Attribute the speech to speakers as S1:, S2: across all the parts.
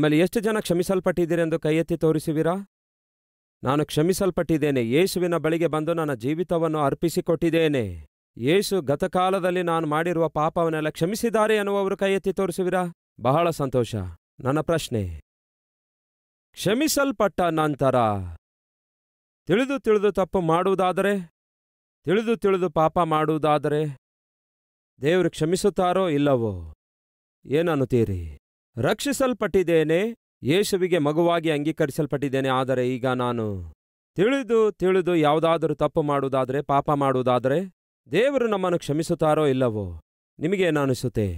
S1: ನಿಮ್ಮಲ್ಲಿ ಎಷ್ಟು ಜನ ಕ್ಷಮಿಸಲ್ಪಟ್ಟಿದ್ದೀರಿ ಎಂದು ಕೈ ಎತ್ತಿ ತೋರಿಸುವಿರಾ ನಾನು ಕ್ಷಮಿಸಲ್ಪಟ್ಟಿದ್ದೇನೆ ಯೇಸುವಿನ ಬಳಿಗೆ ಬಂದು ನನ್ನ ಜೀವಿತವನ್ನು ಅರ್ಪಿಸಿಕೊಟ್ಟಿದ್ದೇನೆ ಯೇಸು ಗತಕಾಲದಲ್ಲಿ ನಾನು ಮಾಡಿರುವ ಪಾಪವನ್ನೆಲ್ಲ ಕ್ಷಮಿಸಿದ್ದಾರೆ ಎನ್ನುವವರು ಕೈ ಎತ್ತಿ ತೋರಿಸುವಿರಾ ಬಹಳ ಸಂತೋಷ ನನ್ನ ಪ್ರಶ್ನೆ ಕ್ಷಮಿಸಲ್ಪಟ್ಟ ನಂತರ ತಿಳಿದು ತಿಳಿದು ತಪ್ಪು ಮಾಡುವುದಾದರೆ ತಿಳಿದು ತಿಳಿದು ಪಾಪ ಮಾಡುವುದಾದರೆ ದೇವರು ಕ್ಷಮಿಸುತ್ತಾರೋ ಇಲ್ಲವೋ ಏನನ್ನುತ್ತೀರಿ ರಕ್ಷಿಸಲ್ಪಟ್ಟಿದ್ದೇನೆ ಯೇಸುವಿಗೆ ಮಗುವಾಗಿ ಅಂಗೀಕರಿಸಲ್ಪಟ್ಟಿದ್ದೇನೆ ಆದರೆ ಈಗ ನಾನು ತಿಳಿದು ತಿಳಿದು ಯಾವುದಾದರೂ ತಪ್ಪು ಮಾಡುವುದಾದರೆ ಪಾಪ ಮಾಡುವುದಾದರೆ ದೇವರು ನಮ್ಮನ್ನು ಕ್ಷಮಿಸುತ್ತಾರೋ ಇಲ್ಲವೋ ನಿಮಗೇನಿಸುತ್ತೆ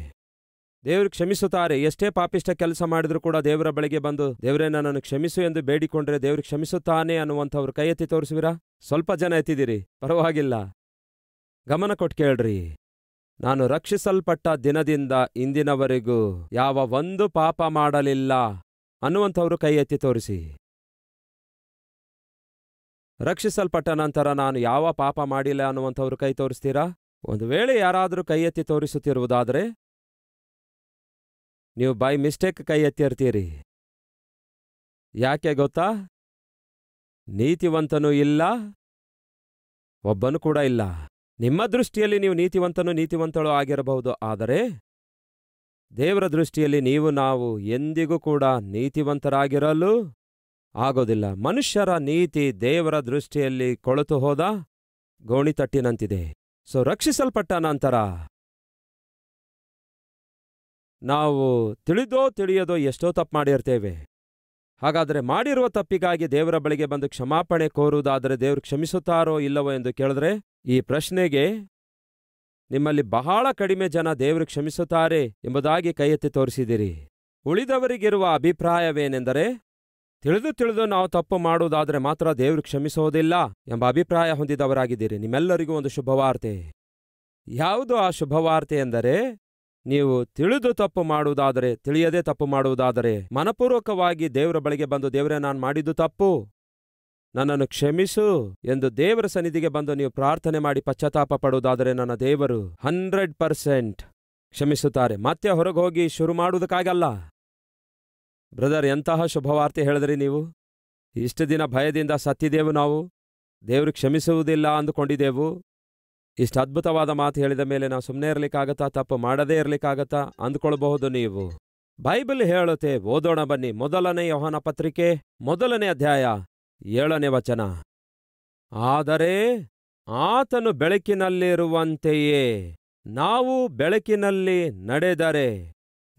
S1: ದೇವರು ಕ್ಷಮಿಸುತ್ತಾರೆ ಎಷ್ಟೇ ಪಾಪಿಷ್ಟ ಕೆಲಸ ಮಾಡಿದರೂ ಕೂಡ ದೇವರ ಬಳಿಗೆ ಬಂದು ದೇವರೇ ನನ್ನನ್ನು ಕ್ಷಮಿಸು ಎಂದು ಬೇಡಿಕೊಂಡ್ರೆ ದೇವರು ಕ್ಷಮಿಸುತ್ತಾನೆ ಅನ್ನುವಂಥವ್ರು ಕೈ ಎತ್ತಿ ತೋರಿಸುವಿರಾ ಸ್ವಲ್ಪ ಜನ ಎತ್ತಿದ್ದೀರಿ ಪರವಾಗಿಲ್ಲ ಗಮನ ಕೊಟ್ಟು ಕೇಳ್ರಿ ನಾನು ರಕ್ಷಿಸಲ್ಪಟ್ಟ ದಿನದಿಂದ ಇಂದಿನವರೆಗೂ ಯಾವ ಒಂದು ಪಾಪ ಮಾಡಲಿಲ್ಲ ಅನ್ನುವಂಥವರು ಕೈ ಎತ್ತಿ ತೋರಿಸಿ ರಕ್ಷಿಸಲ್ಪಟ್ಟ ನಂತರ ನಾನು ಯಾವ ಪಾಪ ಮಾಡಿಲ್ಲ ಅನ್ನುವಂಥವ್ರು ಕೈ ತೋರಿಸ್ತೀರಾ ಒಂದು ವೇಳೆ ಯಾರಾದರೂ ಕೈ ಎತ್ತಿ ತೋರಿಸುತ್ತಿರುವುದಾದರೆ ನೀವು ಬೈ ಮಿಸ್ಟೇಕ್ ಕೈ ಎತ್ತಿರ್ತೀರಿ ಯಾಕೆ ಗೊತ್ತಾ ನೀತಿವಂತನೂ ಇಲ್ಲ ಒಬ್ಬನು ಕೂಡ ಇಲ್ಲ ನಿಮ್ಮ ದೃಷ್ಟಿಯಲ್ಲಿ ನೀವು ನೀತಿವಂತನೂ ನೀತಿವಂತಳು ಆಗಿರಬಹುದು ಆದರೆ ದೇವರ ದೃಷ್ಟಿಯಲ್ಲಿ ನೀವು ನಾವು ಎಂದಿಗೂ ಕೂಡ ನೀತಿವಂತರಾಗಿರಲು ಆಗೋದಿಲ್ಲ ಮನುಷ್ಯರ ನೀತಿ ದೇವರ ದೃಷ್ಟಿಯಲ್ಲಿ ಕೊಳತು ಹೋದ ಗೋಣಿತಟ್ಟಿನಂತಿದೆ ಸೊ ರಕ್ಷಿಸಲ್ಪಟ್ಟ ನಂತರ ನಾವು ತಿಳಿದೋ ತಿಳಿಯದೋ ಎಷ್ಟೋ ತಪ್ಪು ಮಾಡಿರ್ತೇವೆ ಹಾಗಾದರೆ ಮಾಡಿರುವ ತಪ್ಪಿಗಾಗಿ ದೇವರ ಬಳಿಗೆ ಬಂದು ಕ್ಷಮಾಪಣೆ ಕೋರುವುದಾದರೆ ದೇವರು ಕ್ಷಮಿಸುತ್ತಾರೋ ಇಲ್ಲವೋ ಎಂದು ಕೇಳಿದ್ರೆ ಈ ಪ್ರಶ್ನೆಗೆ ನಿಮ್ಮಲ್ಲಿ ಬಹಳ ಕಡಿಮೆ ಜನ ದೇವರು ಕ್ಷಮಿಸುತ್ತಾರೆ ಎಂಬುದಾಗಿ ಕೈ ಎತ್ತಿ ತೋರಿಸಿದಿರಿ ಉಳಿದವರಿಗಿರುವ ಅಭಿಪ್ರಾಯವೇನೆಂದರೆ ತಿಳಿದು ತಿಳಿದು ನಾವು ತಪ್ಪು ಮಾಡುವುದಾದರೆ ಮಾತ್ರ ದೇವರು ಕ್ಷಮಿಸುವುದಿಲ್ಲ ಎಂಬ ಅಭಿಪ್ರಾಯ ಹೊಂದಿದವರಾಗಿದ್ದೀರಿ ನಿಮ್ಮೆಲ್ಲರಿಗೂ ಒಂದು ಶುಭವಾರ್ತೆ ಯಾವುದು ಆ ಶುಭವಾರ್ತೆ ಎಂದರೆ ನೀವು ತಿಳಿದು ತಪ್ಪು ಮಾಡುವುದಾದರೆ ತಿಳಿಯದೆ ತಪ್ಪು ಮಾಡುವುದಾದರೆ ಮನಪೂರ್ವಕವಾಗಿ ದೇವರ ಬಳಿಗೆ ಬಂದು ದೇವರೇ ನಾನು ಮಾಡಿದ್ದು ತಪ್ಪು ನನ್ನನ್ನು ಕ್ಷಮಿಸು ಎಂದು ದೇವರ ಸನ್ನಿಧಿಗೆ ಬಂದು ನೀವು ಪ್ರಾರ್ಥನೆ ಮಾಡಿ ಪಶ್ಚಾತ್ತಾಪ ಪಡುವುದಾದರೆ ನನ್ನ ದೇವರು ಹಂಡ್ರೆಡ್ ಪರ್ಸೆಂಟ್ ಕ್ಷಮಿಸುತ್ತಾರೆ ಮತ್ತೆ ಹೊರಗೆ ಹೋಗಿ ಶುರು ಮಾಡುವುದಕ್ಕಾಗಲ್ಲ ಬ್ರದರ್ ಎಂತಹ ಶುಭವಾರ್ತೆ ಹೇಳಿದ್ರಿ ನೀವು ಇಷ್ಟು ದಿನ ಭಯದಿಂದ ಸತ್ತಿದೆವು ನಾವು ದೇವರು ಕ್ಷಮಿಸುವುದಿಲ್ಲ ಅಂದುಕೊಂಡಿದ್ದೆವು ಇಷ್ಟು ಅದ್ಭುತವಾದ ಮಾತು ಹೇಳಿದ ಮೇಲೆ ನಾವು ಸುಮ್ಮನೆ ಇರಲಿಕ್ಕಾಗತ್ತಾ ತಪ್ಪು ಮಾಡದೇ ಇರಲಿಕ್ಕಾಗತ್ತಾ ಅಂದ್ಕೊಳ್ಬಹುದು ನೀವು ಬೈಬಲ್ ಹೇಳುತ್ತೆ ಓದೋಣ ಬನ್ನಿ ಮೊದಲನೇ ಯೋಹನ ಪತ್ರಿಕೆ ಮೊದಲನೇ ಅಧ್ಯಾಯ ಏಳನೇ ವಚನ ಆದರೆ ಆತನು ಬೆಳಕಿನಲ್ಲಿರುವಂತೆಯೇ ನಾವು ಬೆಳಕಿನಲ್ಲಿ ನಡೆದರೆ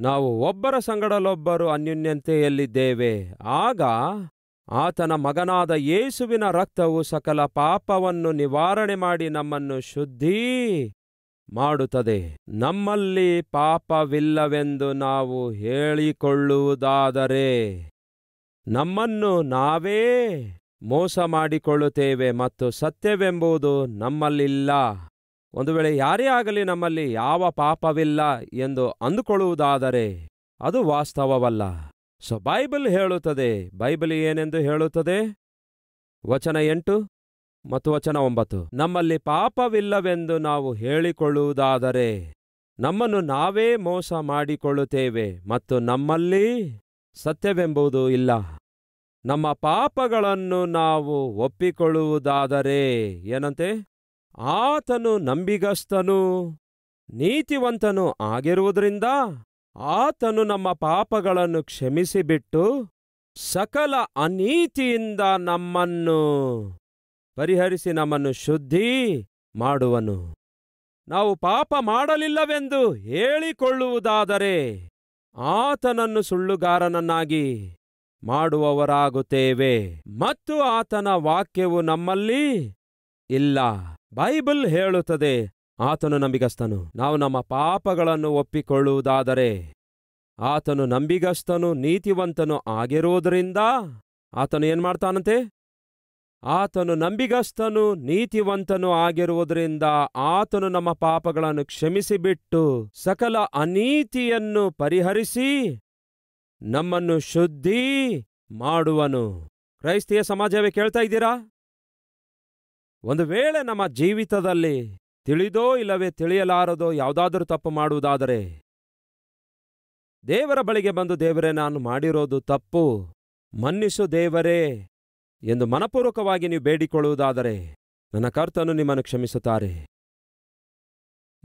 S1: ನಾವು ಒಬ್ಬರ ಸಂಗಡಲೊಬ್ಬರು ಅನ್ಯೂನ್ಯತೆಯಲ್ಲಿದ್ದೇವೆ ಆಗ ಆತನ ಮಗನಾದ ಯೇಸುವಿನ ರಕ್ತವು ಸಕಲ ಪಾಪವನ್ನು ನಿವಾರಣೆ ಮಾಡಿ ನಮ್ಮನ್ನು ಶುದ್ಧಿ ಮಾಡುತ್ತದೆ ನಮ್ಮಲ್ಲಿ ಪಾಪವಿಲ್ಲವೆಂದು ನಾವು ಹೇಳಿಕೊಳ್ಳುವುದಾದರೆ ನಮ್ಮನ್ನು ನಾವೇ ಮೋಸ ಮಾಡಿಕೊಳ್ಳುತ್ತೇವೆ ಮತ್ತು ಸತ್ಯವೆಂಬುದು ನಮ್ಮಲ್ಲಿಲ್ಲ ಒಂದು ವೇಳೆ ಯಾರೇ ಆಗಲಿ ನಮ್ಮಲ್ಲಿ ಯಾವ ಪಾಪವಿಲ್ಲ ಎಂದು ಅಂದುಕೊಳ್ಳುವುದಾದರೆ ಅದು ವಾಸ್ತವವಲ್ಲ ಸೊ ಬೈಬಲ್ ಹೇಳುತ್ತದೆ ಬೈಬಲ್ ಏನೆಂದು ಹೇಳುತ್ತದೆ ವಚನ ಎಂಟು ಮತ್ತು ವಚನ ಒಂಬತ್ತು ನಮ್ಮಲ್ಲಿ ಪಾಪವಿಲ್ಲವೆಂದು ನಾವು ಹೇಳಿಕೊಳ್ಳುವುದಾದರೆ ನಮ್ಮನ್ನು ನಾವೇ ಮೋಸ ಮಾಡಿಕೊಳ್ಳುತ್ತೇವೆ ಮತ್ತು ನಮ್ಮಲ್ಲಿ ಸತ್ಯವೆಂಬುದು ಇಲ್ಲ ನಮ್ಮ ಪಾಪಗಳನ್ನು ನಾವು ಒಪ್ಪಿಕೊಳ್ಳುವುದಾದರೆ ಏನಂತೆ ಆತನು ನಂಬಿಗಸ್ತನು ನೀತಿವಂತನು ಆಗಿರುವುದರಿಂದ ಆತನು ನಮ್ಮ ಪಾಪಗಳನ್ನು ಕ್ಷಮಿಸಿಬಿಟ್ಟು ಸಕಲ ಅನೀತಿಯಿಂದ ನಮ್ಮನ್ನು ಪರಿಹರಿಸಿ ನಮ್ಮನ್ನು ಶುದ್ಧಿ ಮಾಡುವನು ನಾವು ಪಾಪ ಮಾಡಲಿಲ್ಲವೆಂದು ಹೇಳಿಕೊಳ್ಳುವುದಾದರೆ ಆತನನ್ನು ಸುಳ್ಳುಗಾರನನ್ನಾಗಿ ಮಾಡುವವರಾಗುತ್ತೇವೆ ಮತ್ತು ಆತನ ವಾಕ್ಯವು ನಮ್ಮಲ್ಲಿ ಇಲ್ಲ ಬೈಬಲ್ ಹೇಳುತ್ತದೆ ಆತನು ನಂಬಿಗಸ್ತನು ನಾವು ನಮ್ಮ ಪಾಪಗಳನ್ನು ಒಪ್ಪಿಕೊಳ್ಳುವುದಾದರೆ ಆತನು ನಂಬಿಗಸ್ತನು ನೀತಿವಂತನು ಆಗಿರುವುದರಿಂದ ಆತನು ಏನ್ಮಾಡ್ತಾನಂತೆ ಆತನು ನಂಬಿಗಸ್ತನು ನೀತಿವಂತನು ಆಗಿರುವುದರಿಂದ ಆತನು ನಮ್ಮ ಪಾಪಗಳನ್ನು ಕ್ಷಮಿಸಿಬಿಟ್ಟು ಸಕಲ ಅನೀತಿಯನ್ನು ಪರಿಹರಿಸಿ ನಮ್ಮನ್ನು ಶುದ್ಧಿ ಮಾಡುವನು ಕ್ರೈಸ್ತಿಯ ಸಮಾಜವೇ ಕೇಳ್ತಾ ಇದ್ದೀರಾ ಒಂದು ವೇಳೆ ನಮ್ಮ ಜೀವಿತದಲ್ಲಿ ತಿಳಿದೋ ಇಲ್ಲವೇ ತಿಳಿಯಲಾರದೋ ಯಾವುದಾದರೂ ತಪ್ಪು ಮಾಡುವುದಾದರೆ ದೇವರ ಬಳಿಗೆ ಬಂದು ದೇವರೇ ನಾನು ಮಾಡಿರೋದು ತಪ್ಪು ಮನ್ನಿಸು ದೇವರೇ ಎಂದು ಮನಪೂರ್ವಕವಾಗಿ ನೀವು ಬೇಡಿಕೊಳ್ಳುವುದಾದರೆ ನನ್ನ ಕರ್ತನು ನಿಮ್ಮನ್ನು ಕ್ಷಮಿಸುತ್ತಾರೆ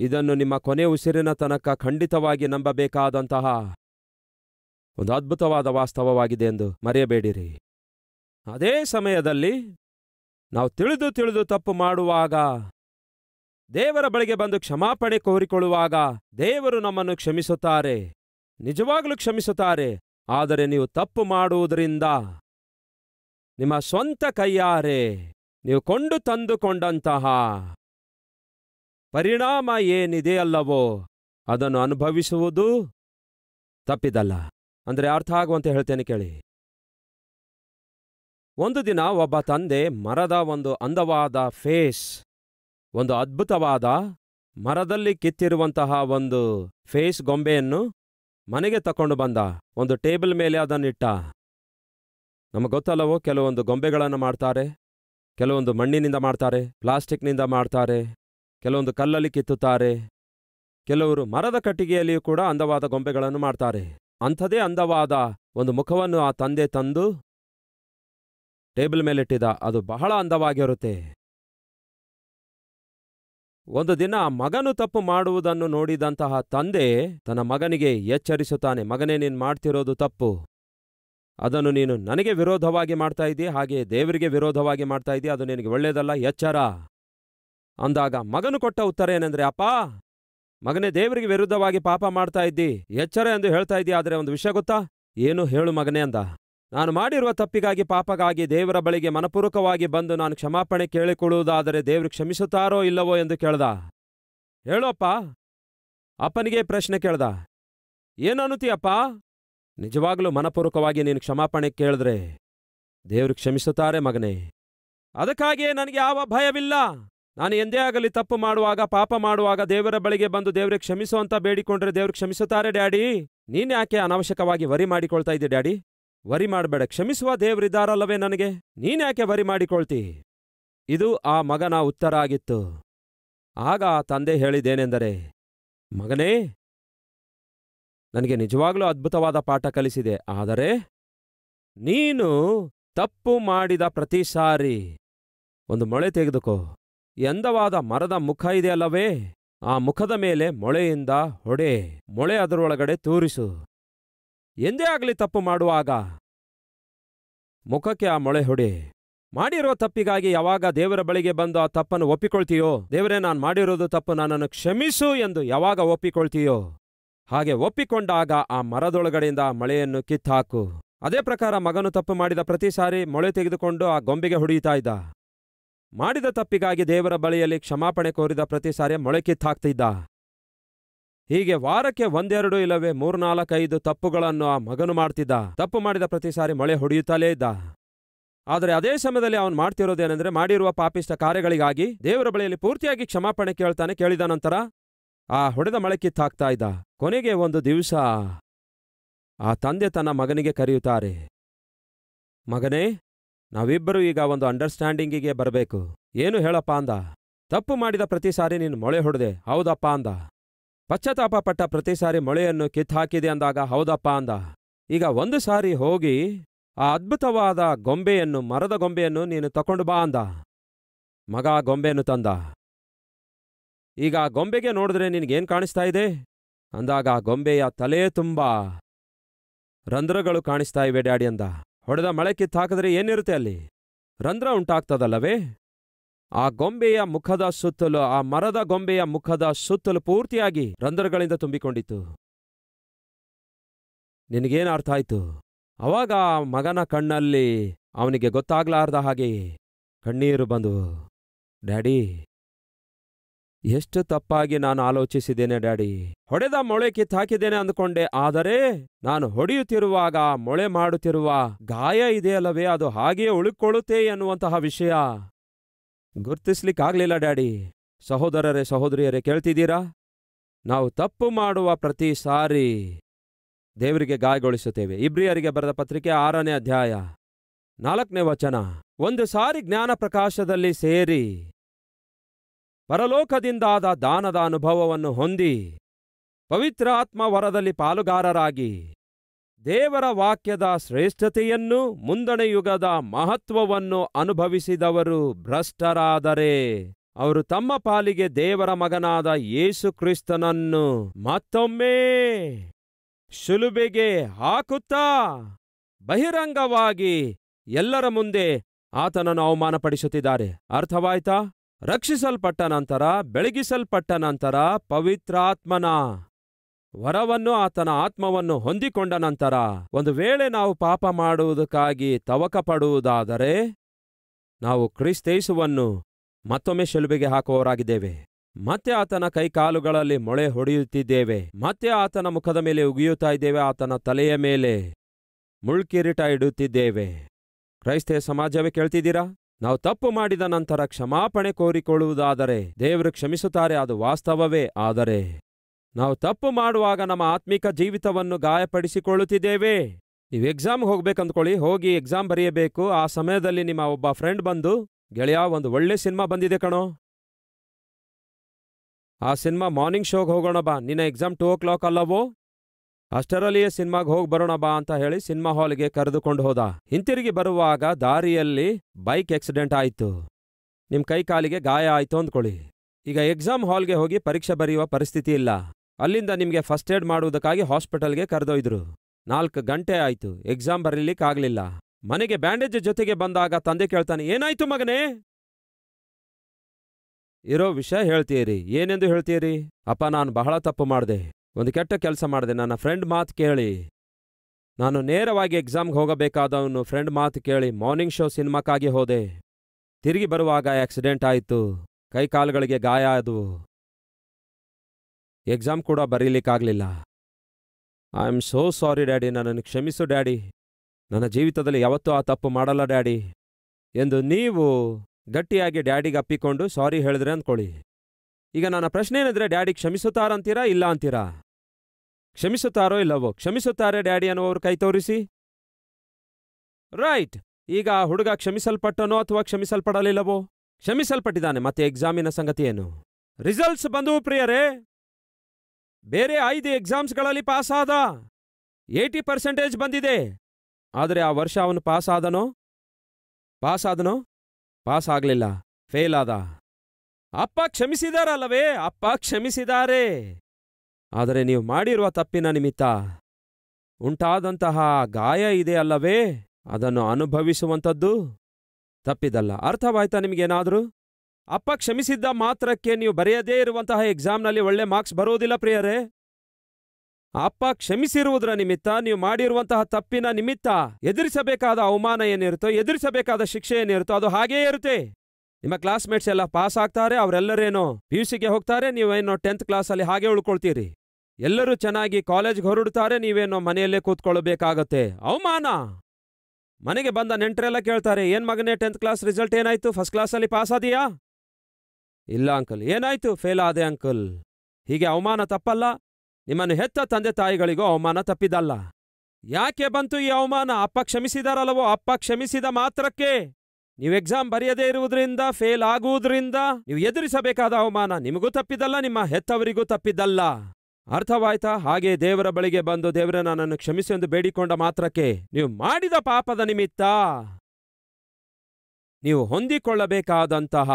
S1: ಇದನ್ನು ನಿಮ್ಮ ಕೊನೆ ಉಸಿರಿನ ತನಕ ಖಂಡಿತವಾಗಿ ನಂಬಬೇಕಾದಂತಹ ಒಂದು ಅದ್ಭುತವಾದ ವಾಸ್ತವವಾಗಿದೆ ಎಂದು ಮರೆಯಬೇಡಿರಿ ಅದೇ ಸಮಯದಲ್ಲಿ ನಾವು ತಿಳಿದು ತಿಳಿದು ತಪ್ಪು ಮಾಡುವಾಗ ದೇವರ ಬಳಿಗೆ ಬಂದು ಕ್ಷಮಾಪಣೆ ಕೋರಿಕೊಳ್ಳುವಾಗ ದೇವರು ನಮ್ಮನ್ನು ಕ್ಷಮಿಸುತ್ತಾರೆ ನಿಜವಾಗಲೂ ಕ್ಷಮಿಸುತ್ತಾರೆ ಆದರೆ ನೀವು ತಪ್ಪು ಮಾಡುವುದರಿಂದ ನಿಮ್ಮ ಸ್ವಂತ ಕೈಯಾರೆ ನೀವು ಕೊಂಡು ತಂದುಕೊಂಡಂತಹ ಪರಿಣಾಮ ಏನಿದೆಯಲ್ಲವೋ ಅದನ್ನು ಅನುಭವಿಸುವುದು ತಪ್ಪಿದಲ್ಲ ಅಂದರೆ ಅರ್ಥ ಆಗುವಂತೆ ಹೇಳ್ತೇನೆ ಕೇಳಿ ಒಂದು ದಿನ ಒಬ್ಬ ತಂದೆ ಮರದ ಒಂದು ಅಂದವಾದ ಫೇಸ್ ಒಂದು ಅದ್ಭುತವಾದ ಮರದಲ್ಲಿ ಕಿತ್ತಿರುವಂತಹ ಒಂದು ಫೇಸ್ ಗೊಂಬೆಯನ್ನು ಮನೆಗೆ ತಕೊಂಡು ಬಂದ ಒಂದು ಟೇಬಲ್ ಮೇಲೆ ಅದನ್ನಿಟ್ಟ ನಮಗೆ ಗೊತ್ತಲ್ಲವೋ ಕೆಲವೊಂದು ಗೊಂಬೆಗಳನ್ನು ಮಾಡ್ತಾರೆ ಕೆಲವೊಂದು ಮಣ್ಣಿನಿಂದ ಮಾಡ್ತಾರೆ ಪ್ಲಾಸ್ಟಿಕ್ನಿಂದ ಮಾಡ್ತಾರೆ ಕೆಲವೊಂದು ಕಲ್ಲಲ್ಲಿ ಕಿತ್ತುತ್ತಾರೆ ಕೆಲವರು ಮರದ ಕಟ್ಟಿಗೆಯಲ್ಲಿಯೂ ಕೂಡ ಅಂದವಾದ ಗೊಂಬೆಗಳನ್ನು ಮಾಡ್ತಾರೆ ಅಂಥದೇ ಅಂದವಾದ ಒಂದು ಮುಖವನ್ನು ಆ ತಂದೆ ತಂದು ಟೇಬಲ್ ಮೇಲಿಟ್ಟಿದ ಅದು ಬಹಳ ಅಂದವಾಗಿರುತ್ತೆ ಒಂದು ದಿನ ಮಗನು ತಪ್ಪು ಮಾಡುವುದನ್ನು ನೋಡಿದಂತಹ ತಂದೆ ತನ್ನ ಮಗನಿಗೆ ಎಚ್ಚರಿಸುತ್ತಾನೆ ಮಗನೇ ನೀನು ಮಾಡ್ತಿರೋದು ತಪ್ಪು ಅದನ್ನು ನೀನು ನನಗೆ ವಿರೋಧವಾಗಿ ಮಾಡ್ತಾ ಇದ್ದೀಯ ಹಾಗೆ ದೇವರಿಗೆ ವಿರೋಧವಾಗಿ ಮಾಡ್ತಾ ಇದ್ದೀಯ ಅದು ನಿನಗೆ ಒಳ್ಳೆಯದಲ್ಲ ಎಚ್ಚರ ಅಂದಾಗ ಮಗನು ಕೊಟ್ಟ ಉತ್ತರ ಏನಂದ್ರೆ ಅಪ್ಪ ಮಗನೇ ದೇವರಿಗೆ ವಿರುದ್ಧವಾಗಿ ಪಾಪ ಮಾಡ್ತಾ ಇದ್ದಿ ಎಚ್ಚರ ಎಂದು ಹೇಳ್ತಾ ಇದ್ದೀಯ ಆದರೆ ಒಂದು ವಿಷಯ ಗೊತ್ತಾ ಏನು ಹೇಳು ಮಗನೇ ಅಂದ ನಾನು ಮಾಡಿರುವ ತಪ್ಪಿಗಾಗಿ ಪಾಪಗಾಗಿ ದೇವರ ಬಳಿಗೆ ಮನಪೂರ್ವಕವಾಗಿ ಬಂದು ನಾನು ಕ್ಷಮಾಪಣೆ ಕೇಳಿಕೊಳ್ಳುವುದಾದರೆ ದೇವರು ಕ್ಷಮಿಸುತ್ತಾರೋ ಇಲ್ಲವೋ ಎಂದು ಕೇಳ್ದ ಹೇಳೋಪ್ಪ ಅಪ್ಪನಿಗೆ ಪ್ರಶ್ನೆ ಕೇಳ್ದ ಏನನ್ನುತ್ತೀಯಪ್ಪ ನಿಜವಾಗ್ಲೂ ಮನಪೂರ್ವಕವಾಗಿ ನೀನು ಕ್ಷಮಾಪಣೆ ಕೇಳಿದ್ರೆ ದೇವರು ಕ್ಷಮಿಸುತ್ತಾರೆ ಮಗನೇ ಅದಕ್ಕಾಗಿಯೇ ನನಗೆ ಯಾವ ಭಯವಿಲ್ಲ ನಾನು ಎಂದೇ ಆಗಲಿ ತಪ್ಪು ಮಾಡುವಾಗ ಪಾಪ ಮಾಡುವಾಗ ದೇವರ ಬಳಿಗೆ ಬಂದು ದೇವರಿಗೆ ಕ್ಷಮಿಸು ಅಂತ ಬೇಡಿಕೊಂಡ್ರೆ ದೇವ್ರಿಗೆ ಕ್ಷಮಿಸುತ್ತಾರೆ ಡ್ಯಾಡಿ ನೀನ್ಯಾಕೆ ಅನವಶ್ಯಕವಾಗಿ ವರಿ ಮಾಡಿಕೊಳ್ತಾ ಇದ್ದೆ ಡ್ಯಾಡಿ ವರಿ ಮಾಡಬೇಡ ಕ್ಷಮಿಸುವ ದೇವರಿದ್ದಾರಲ್ಲವೇ ನನಗೆ ನೀನ್ಯಾಕೆ ವರಿ ಮಾಡಿಕೊಳ್ತಿ ಇದು ಆ ಮಗನ ಉತ್ತರ ಆಗಿತ್ತು ಆಗ ಆ ತಂದೆ ಹೇಳಿದ್ದೇನೆಂದರೆ ಮಗನೇ ನನಗೆ ನಿಜವಾಗ್ಲೂ ಅದ್ಭುತವಾದ ಪಾಠ ಕಲಿಸಿದೆ ಆದರೆ ನೀನು ತಪ್ಪು ಮಾಡಿದ ಪ್ರತಿ ಸಾರಿ ಒಂದು ಮೊಳೆ ತೆಗೆದುಕೋ ಎಂದವಾದ ಮರದ ಮುಖ ಇದೆಯಲ್ಲವೇ ಆ ಮುಖದ ಮೇಲೆ ಮೊಳೆಯಿಂದ ಹೊಡೆ ಮೊಳೆ ಅದರೊಳಗಡೆ ತೂರಿಸು ಎಂದೇ ಆಗಲಿ ತಪ್ಪು ಮಾಡುವಾಗ ಮುಖಕ್ಕೆ ಆ ಮೊಳೆ ಹೊಡೆ ಮಾಡಿರೋ ತಪ್ಪಿಗಾಗಿ ಯಾವಾಗ ದೇವರ ಬಳಿಗೆ ಬಂದು ಆ ತಪ್ಪನ್ನು ಒಪ್ಪಿಕೊಳ್ತೀಯೋ ದೇವರೇ ನಾನು ಮಾಡಿರೋದು ತಪ್ಪು ನನ್ನನ್ನು ಕ್ಷಮಿಸು ಎಂದು ಯಾವಾಗ ಒಪ್ಪಿಕೊಳ್ತೀಯೋ ಹಾಗೆ ಒಪ್ಪಿಕೊಂಡಾಗ ಆ ಮರದೊಳಗಡೆಯಿಂದ ಆ ಮಳೆಯನ್ನು ಕಿತ್ತಾಕು ಅದೇ ಪ್ರಕಾರ ಮಗನು ತಪ್ಪು ಮಾಡಿದ ಪ್ರತಿ ಸಾರಿ ಮೊಳೆ ತೆಗೆದುಕೊಂಡು ಆ ಗೊಂಬೆಗೆ ಹೊಡೆಯುತ್ತಾ ಇದ್ದ ಮಾಡಿದ ತಪ್ಪಿಗಾಗಿ ದೇವರ ಬಳಿಯಲ್ಲಿ ಕ್ಷಮಾಪಣೆ ಕೋರಿದ ಪ್ರತಿ ಸಾರಿ ಮೊಳೆ ಕಿತ್ತಾಕ್ತಿದ್ದ ಹೀಗೆ ವಾರಕ್ಕೆ ಒಂದೆರಡು ಇಲ್ಲವೇ ಮೂರ್ನಾಲ್ಕೈದು ತಪ್ಪುಗಳನ್ನು ಆ ಮಗನು ಮಾಡ್ತಿದ್ದ ತಪ್ಪು ಮಾಡಿದ ಪ್ರತಿ ಸಾರಿ ಮಳೆ ಹೊಡೆಯುತ್ತಲೇ ಇದ್ದ ಆದರೆ ಅದೇ ಸಮಯದಲ್ಲಿ ಅವನು ಮಾಡ್ತಿರೋದೇನೆಂದ್ರೆ ಮಾಡಿರುವ ಪಾಪಿಷ್ಟ ಕಾರ್ಯಗಳಿಗಾಗಿ ದೇವರ ಬಳಿಯಲ್ಲಿ ಪೂರ್ತಿಯಾಗಿ ಕ್ಷಮಾಪಣೆ ಕೇಳ್ತಾನೆ ಕೇಳಿದ ನಂತರ ಆ ಹೊಡೆದ ಮಳೆ ಕಿತ್ತಾಕ್ತಾ ಇದ್ದ ಕೊನೆಗೆ ಒಂದು ದಿವಸ ಆ ತಂದೆ ತನ್ನ ಮಗನಿಗೆ ಕರೆಯುತ್ತಾರೆ ಮಗನೇ ನಾವಿಬ್ಬರೂ ಈಗ ಒಂದು ಅಂಡರ್ಸ್ಟ್ಯಾಂಡಿಂಗಿಗೆ ಬರಬೇಕು ಏನು ಹೇಳಪ್ಪ ಅಂದ ತಪ್ಪು ಮಾಡಿದ ಪ್ರತಿ ಸಾರಿ ನೀನು ಮೊಳೆ ಹೊಡೆದೆ ಹೌದಪ್ಪ ಅಂದ ಪಶ್ಚಾತ್ತಾಪ ಪಟ್ಟ ಪ್ರತಿ ಸಾರಿ ಮೊಳೆಯನ್ನು ಹಾಕಿದೆ ಅಂದಾಗ ಹೌದಪ್ಪ ಅಂದ ಈಗ ಒಂದು ಸಾರಿ ಹೋಗಿ ಆ ಅದ್ಭುತವಾದ ಗೊಂಬೆಯನ್ನು ಮರದ ಗೊಂಬೆಯನ್ನು ನೀನು ತಕೊಂಡು ಬಾ ಅಂದ ಮಗ ಆ ಗೊಂಬೆಯನ್ನು ತಂದ ಈಗ ಆ ಗೊಂಬೆಗೆ ನೋಡಿದ್ರೆ ನಿನಗೇನು ಕಾಣಿಸ್ತಾ ಇದೆ ಅಂದಾಗ ಆ ಗೊಂಬೆಯ ತಲೆ ತುಂಬ ರಂಧ್ರಗಳು ಕಾಣಿಸ್ತಾ ಇವೆ ಡ್ಯಾಡಿ ಅಂದ ಹೊಡೆದ ಮಳೆ ಕಿತ್ತಾಕಿದ್ರೆ ಏನಿರುತ್ತೆ ಅಲ್ಲಿ ರಂಧ್ರ ಉಂಟಾಗ್ತದಲ್ಲವೇ ಆ ಗೊಂಬೆಯ ಮುಖದ ಸುತ್ತಲೂ ಆ ಮರದ ಗೊಂಬೆಯ ಮುಖದ ಸುತ್ತಲೂ ಪೂರ್ತಿಯಾಗಿ ರಂಧ್ರಗಳಿಂದ ತುಂಬಿಕೊಂಡಿತ್ತು ನಿನಗೇನು ಅರ್ಥ ಆಯಿತು ಅವಾಗ ಆ ಮಗನ ಕಣ್ಣಲ್ಲಿ ಅವನಿಗೆ ಗೊತ್ತಾಗ್ಲಾರ್ದ ಹಾಗೆ ಕಣ್ಣೀರು ಬಂದು ಡ್ಯಾಡಿ ಎಷ್ಟು ತಪ್ಪಾಗಿ ನಾನು ಆಲೋಚಿಸಿದ್ದೇನೆ ಡ್ಯಾಡಿ ಹೊಡೆದ ಮೊಳೆ ಕಿತ್ತಾಕಿದ್ದೇನೆ ಅಂದುಕೊಂಡೆ ಆದರೆ ನಾನು ಹೊಡೆಯುತ್ತಿರುವಾಗ ಮೊಳೆ ಮಾಡುತ್ತಿರುವ ಗಾಯ ಇದೆಯಲ್ಲವೇ ಅದು ಹಾಗೆಯೇ ಉಳುಕೊಳ್ಳುತ್ತೆ ಎನ್ನುವಂತಹ ವಿಷಯ ಗುರ್ತಿಸ್ಲಿಕ್ಕಾಗ್ಲಿಲ್ಲ ಡ್ಯಾಡಿ ಸಹೋದರರೇ ಸಹೋದರಿಯರೇ ಕೇಳ್ತಿದ್ದೀರಾ ನಾವು ತಪ್ಪು ಮಾಡುವ ಪ್ರತಿ ಸಾರಿ ದೇವರಿಗೆ ಗಾಯಗೊಳಿಸುತ್ತೇವೆ ಇಬ್ರಿಯರಿಗೆ ಬರೆದ ಪತ್ರಿಕೆ ಆರನೇ ಅಧ್ಯಾಯ ನಾಲ್ಕನೇ ವಚನ ಒಂದು ಸಾರಿ ಜ್ಞಾನ ಪ್ರಕಾಶದಲ್ಲಿ ಸೇರಿ ಪರಲೋಕದಿಂದಾದ ದಾನದ ಅನುಭವವನ್ನು ಹೊಂದಿ ಪವಿತ್ರಾತ್ಮ ವರದಲ್ಲಿ ಪಾಲುಗಾರರಾಗಿ ದೇವರ ವಾಕ್ಯದ ಶ್ರೇಷ್ಠತೆಯನ್ನು ಮುಂದಣ ಯುಗದ ಮಹತ್ವವನ್ನು ಅನುಭವಿಸಿದವರು ಭ್ರಷ್ಟರಾದರೆ ಅವರು ತಮ್ಮ ಪಾಲಿಗೆ ದೇವರ ಮಗನಾದ ಯೇಸು ಕ್ರಿಸ್ತನನ್ನು ಮತ್ತೊಮ್ಮೆ ಶುಲುಬೆಗೆ ಹಾಕುತ್ತಾ ಬಹಿರಂಗವಾಗಿ ಎಲ್ಲರ ಮುಂದೆ ಆತನನ್ನು ಅವಮಾನಪಡಿಸುತ್ತಿದ್ದಾರೆ ಅರ್ಥವಾಯ್ತಾ ರಕ್ಷಿಸಲ್ಪಟ್ಟ ನಂತರ ಬೆಳಗಿಸಲ್ಪಟ್ಟ ನಂತರ ಪವಿತ್ರಾತ್ಮನ ವರವನ್ನು ಆತನ ಆತ್ಮವನ್ನು ಹೊಂದಿಕೊಂಡ ನಂತರ ಒಂದು ವೇಳೆ ನಾವು ಪಾಪ ಮಾಡುವುದಕ್ಕಾಗಿ ತವಕಪಡುವುದಾದರೆ ನಾವು ಕ್ರಿಸ್ತೇಸುವನ್ನು ಮತ್ತೊಮ್ಮೆ ಶಿಲುಬೆಗೆ ಹಾಕುವವರಾಗಿದ್ದೇವೆ ಮತ್ತೆ ಆತನ ಕೈಕಾಲುಗಳಲ್ಲಿ ಮೊಳೆ ಹೊಡೆಯುತ್ತಿದ್ದೇವೆ ಮತ್ತೆ ಆತನ ಮುಖದ ಮೇಲೆ ಉಗಿಯುತ್ತಾ ಇದ್ದೇವೆ ಆತನ ತಲೆಯ ಮೇಲೆ ಮುಳ್ಕಿರಿಟ ಇಡುತ್ತಿದ್ದೇವೆ ಕ್ರೈಸ್ತ ಸಮಾಜವೇ ಕೇಳ್ತಿದ್ದೀರಾ ನಾವು ತಪ್ಪು ಮಾಡಿದ ನಂತರ ಕ್ಷಮಾಪಣೆ ಕೋರಿಕೊಳ್ಳುವುದಾದರೆ ದೇವರು ಕ್ಷಮಿಸುತ್ತಾರೆ ಅದು ವಾಸ್ತವವೇ ಆದರೆ ನಾವು ತಪ್ಪು ಮಾಡುವಾಗ ನಮ್ಮ ಆತ್ಮಿಕ ಜೀವಿತವನ್ನು ಗಾಯಪಡಿಸಿಕೊಳ್ಳುತ್ತಿದ್ದೇವೆ ನೀವು ಎಕ್ಸಾಮ್ಗೆ ಹೋಗ್ಬೇಕಂದ್ಕೊಳ್ಳಿ ಹೋಗಿ ಎಕ್ಸಾಮ್ ಬರೆಯಬೇಕು ಆ ಸಮಯದಲ್ಲಿ ನಿಮ್ಮ ಒಬ್ಬ ಫ್ರೆಂಡ್ ಬಂದು ಗೆಳೆಯ ಒಂದು ಒಳ್ಳೆ ಸಿನಿಮಾ ಬಂದಿದೆ ಕಣೋ ಆ ಸಿನಿಮಾ ಮಾರ್ನಿಂಗ್ ಶೋಗೆ ಹೋಗೋಣ ಬಾ ನಿನ್ನ ಎಕ್ಸಾಮ್ ಟೂ ಓ ಕ್ಲಾಕ್ ಅಲ್ಲವೋ ಅಷ್ಟರಲ್ಲಿಯೇ ಸಿನಿಮಾಗೆ ಹೋಗಿ ಬರೋಣ ಬಾ ಅಂತ ಹೇಳಿ ಸಿನಿಮಾ ಹಾಲ್ಗೆ ಕರೆದುಕೊಂಡು ಹೋದ ಹಿಂತಿರುಗಿ ಬರುವಾಗ ದಾರಿಯಲ್ಲಿ ಬೈಕ್ ಆಕ್ಸಿಡೆಂಟ್ ಆಯಿತು ನಿಮ್ಮ ಕೈ ಕಾಲಿಗೆ ಗಾಯ ಆಯಿತು ಅಂದ್ಕೊಳ್ಳಿ ಈಗ ಎಕ್ಸಾಮ್ ಹಾಲ್ಗೆ ಹೋಗಿ ಪರೀಕ್ಷೆ ಬರೆಯುವ ಪರಿಸ್ಥಿತಿ ಇಲ್ಲ ಅಲ್ಲಿಂದ ನಿಮಗೆ ಫಸ್ಟ್ ಏಡ್ ಮಾಡುವುದಕ್ಕಾಗಿ ಹಾಸ್ಪಿಟಲ್ಗೆ ಕರೆದೊಯ್ದರು ನಾಲ್ಕು ಗಂಟೆ ಆಯಿತು ಎಕ್ಸಾಮ್ ಬರೀಲಿಕ್ಕಾಗಲಿಲ್ಲ ಮನೆಗೆ ಬ್ಯಾಂಡೇಜ್ ಜೊತೆಗೆ ಬಂದಾಗ ತಂದೆ ಕೇಳ್ತಾನೆ ಏನಾಯ್ತು ಮಗನೇ ಇರೋ ವಿಷಯ ಹೇಳ್ತೀರಿ ಏನೆಂದು ಹೇಳ್ತೀರಿ ಅಪ್ಪ ನಾನು ಬಹಳ ತಪ್ಪು ಮಾಡಿದೆ ಒಂದು ಕೆಟ್ಟ ಕೆಲಸ ಮಾಡಿದೆ ನನ್ನ ಫ್ರೆಂಡ್ ಮಾತು ಕೇಳಿ ನಾನು ನೇರವಾಗಿ ಎಕ್ಸಾಮ್ಗೆ ಹೋಗಬೇಕಾದವನು ಫ್ರೆಂಡ್ ಮಾತು ಕೇಳಿ ಮಾರ್ನಿಂಗ್ ಶೋ ಸಿನಿಮಾಕ್ಕಾಗಿ ಹೋದೆ ತಿರುಗಿ ಬರುವಾಗ ಆಕ್ಸಿಡೆಂಟ್ ಆಯಿತು ಕೈಕಾಲುಗಳಿಗೆ ಗಾಯ ಆದವು ಎಕ್ಸಾಮ್ ಕೂಡ ಬರೀಲಿಕ್ಕಾಗಲಿಲ್ಲ I am so sorry daddy ನನ್ನನ್ನು ಕ್ಷಮಿಸು ಡ್ಯಾಡಿ ನನ್ನ ಜೀವಿತದಲ್ಲಿ ಯಾವತ್ತೂ ಆ ತಪ್ಪು ಮಾಡಲ್ಲ ಡ್ಯಾಡಿ ಎಂದು ನೀವು ಗಟ್ಟಿಯಾಗಿ ಡ್ಯಾಡಿಗೆ ಅಪ್ಪಿಕೊಂಡು ಸಾರಿ ಹೇಳಿದ್ರೆ ಅಂದ್ಕೊಳ್ಳಿ ಈಗ ನನ್ನ ಪ್ರಶ್ನೆ ಏನಿದ್ರೆ ಡ್ಯಾಡಿ ಕ್ಷಮಿಸುತ್ತಾರಂತೀರಾ ಇಲ್ಲ ಅಂತೀರಾ ಕ್ಷಮಿಸುತ್ತಾರೋ ಇಲ್ಲವೋ ಕ್ಷಮಿಸುತ್ತಾರೆ ಡ್ಯಾಡಿ ಅನ್ನುವರು ಕೈ ತೋರಿಸಿ ರೈಟ್ ಈಗ ಆ ಹುಡುಗ ಕ್ಷಮಿಸಲ್ಪಟ್ಟನೋ ಅಥವಾ ಕ್ಷಮಿಸಲ್ಪಡಲಿಲ್ಲವೋ ಕ್ಷಮಿಸಲ್ಪಟ್ಟಿದ್ದಾನೆ ಮತ್ತೆ ಎಕ್ಸಾಮಿನ ಸಂಗತಿ ಏನು ರಿಸಲ್ಟ್ಸ್ ಬಂದವು ಪ್ರಿಯರೇ ಬೇರೆ ಐದು ಎಕ್ಸಾಮ್ಸ್ಗಳಲ್ಲಿ ಪಾಸ್ ಆದ ಏಯ್ಟಿ ಪರ್ಸೆಂಟೇಜ್ ಬಂದಿದೆ ಆದರೆ ಆ ವರ್ಷ ಅವನು ಪಾಸ್ ಆದನೋ ಪಾಸ್ ಆದನೋ ಪಾಸ್ ಆಗಲಿಲ್ಲ ಫೇಲ್ ಆದ ಅಪ್ಪ ಕ್ಷಮಿಸಿದಾರಲ್ಲವೇ ಅಪ್ಪ ಕ್ಷಮಿಸಿದಾರೆ ಆದರೆ ನೀವು ಮಾಡಿರುವ ತಪ್ಪಿನ ನಿಮಿತ್ತ ಉಂಟಾದಂತಹ ಗಾಯ ಇದೆ ಅಲ್ಲವೇ ಅದನ್ನು ಅನುಭವಿಸುವಂಥದ್ದು ತಪ್ಪಿದಲ್ಲ ಅರ್ಥವಾಯ್ತಾ ನಿಮಗೇನಾದರೂ ಅಪ್ಪ ಕ್ಷಮಿಸಿದ್ದ ಮಾತ್ರಕ್ಕೆ ನೀವು ಬರೆಯದೇ ಇರುವಂತಹ ಎಕ್ಸಾಮ್ನಲ್ಲಿ ಒಳ್ಳೆ ಮಾರ್ಕ್ಸ್ ಬರುವುದಿಲ್ಲ ಪ್ರಿಯರೇ ಅಪ್ಪ ಕ್ಷಮಿಸಿರುವುದರ ನಿಮಿತ್ತ ನೀವು ಮಾಡಿರುವಂತಹ ತಪ್ಪಿನ ನಿಮಿತ್ತ ಎದುರಿಸಬೇಕಾದ ಅವಮಾನ ಏನಿರುತ್ತೋ ಎದುರಿಸಬೇಕಾದ ಶಿಕ್ಷೆ ಏನಿರುತ್ತೋ ಅದು ಹಾಗೇ ಇರುತ್ತೆ ನಿಮ್ಮ ಕ್ಲಾಸ್ಮೇಟ್ಸ್ ಎಲ್ಲ ಪಾಸ್ ಆಗ್ತಾರೆ ಅವರೆಲ್ಲರೇನೋ ಪಿ ಯು ಸಿಗೆ ಹೋಗ್ತಾರೆ ನೀವೇನೋ ಟೆಂತ್ ಕ್ಲಾಸಲ್ಲಿ ಹಾಗೆ ಉಳ್ಕೊಳ್ತೀರಿ ಎಲ್ಲರೂ ಚೆನ್ನಾಗಿ ಕಾಲೇಜ್ಗೆ ಹೊರಡುತ್ತಾರೆ ನೀವೇನೋ ಮನೆಯಲ್ಲೇ ಕೂತ್ಕೊಳ್ಳಬೇಕಾಗತ್ತೆ ಅವಮಾನ ಮನೆಗೆ ಬಂದ ನೆಂಟರೆಲ್ಲ ಕೇಳ್ತಾರೆ ಏನ್ ಮಗನೇ ಟೆಂತ್ ಕ್ಲಾಸ್ ರಿಸಲ್ಟ್ ಏನಾಯ್ತು ಫಸ್ಟ್ ಕ್ಲಾಸಲ್ಲಿ ಪಾಸ್ ಆದಿಯಾ ಇಲ್ಲ ಅಂಕಲ್ ಏನಾಯ್ತು ಫೇಲ್ ಆದೆ ಅಂಕಲ್ ಹೀಗೆ ಅವಮಾನ ತಪ್ಪಲ್ಲ ನಿಮ್ಮನ್ನು ಹೆತ್ತ ತಂದೆ ತಾಯಿಗಳಿಗೂ ಅವಮಾನ ತಪ್ಪಿದಲ್ಲ ಯಾಕೆ ಬಂತು ಈ ಅವಮಾನ ಅಪ್ಪ ಕ್ಷಮಿಸಿದಾರಲ್ಲವೋ ಅಪ್ಪ ಕ್ಷಮಿಸಿದ ಮಾತ್ರಕ್ಕೆ ನೀವು ಎಕ್ಸಾಮ್ ಬರೆಯದೇ ಇರುವುದರಿಂದ ಫೇಲ್ ಆಗುವುದರಿಂದ ನೀವು ಎದುರಿಸಬೇಕಾದ ಅವಮಾನ ನಿಮಗೂ ತಪ್ಪಿದಲ್ಲ ನಿಮ್ಮ ಹೆತ್ತವರಿಗೂ ತಪ್ಪಿದ್ದಲ್ಲ ಅರ್ಥವಾಯ್ತಾ ಹಾಗೆ ದೇವರ ಬಳಿಗೆ ಬಂದು ದೇವರ ನನ್ನನ್ನು ಕ್ಷಮಿಸಿ ಎಂದು ಬೇಡಿಕೊಂಡ ಮಾತ್ರಕ್ಕೆ ನೀವು ಮಾಡಿದ ಪಾಪದ ನಿಮಿತ್ತ ನೀವು ಹೊಂದಿಕೊಳ್ಳಬೇಕಾದಂತಹ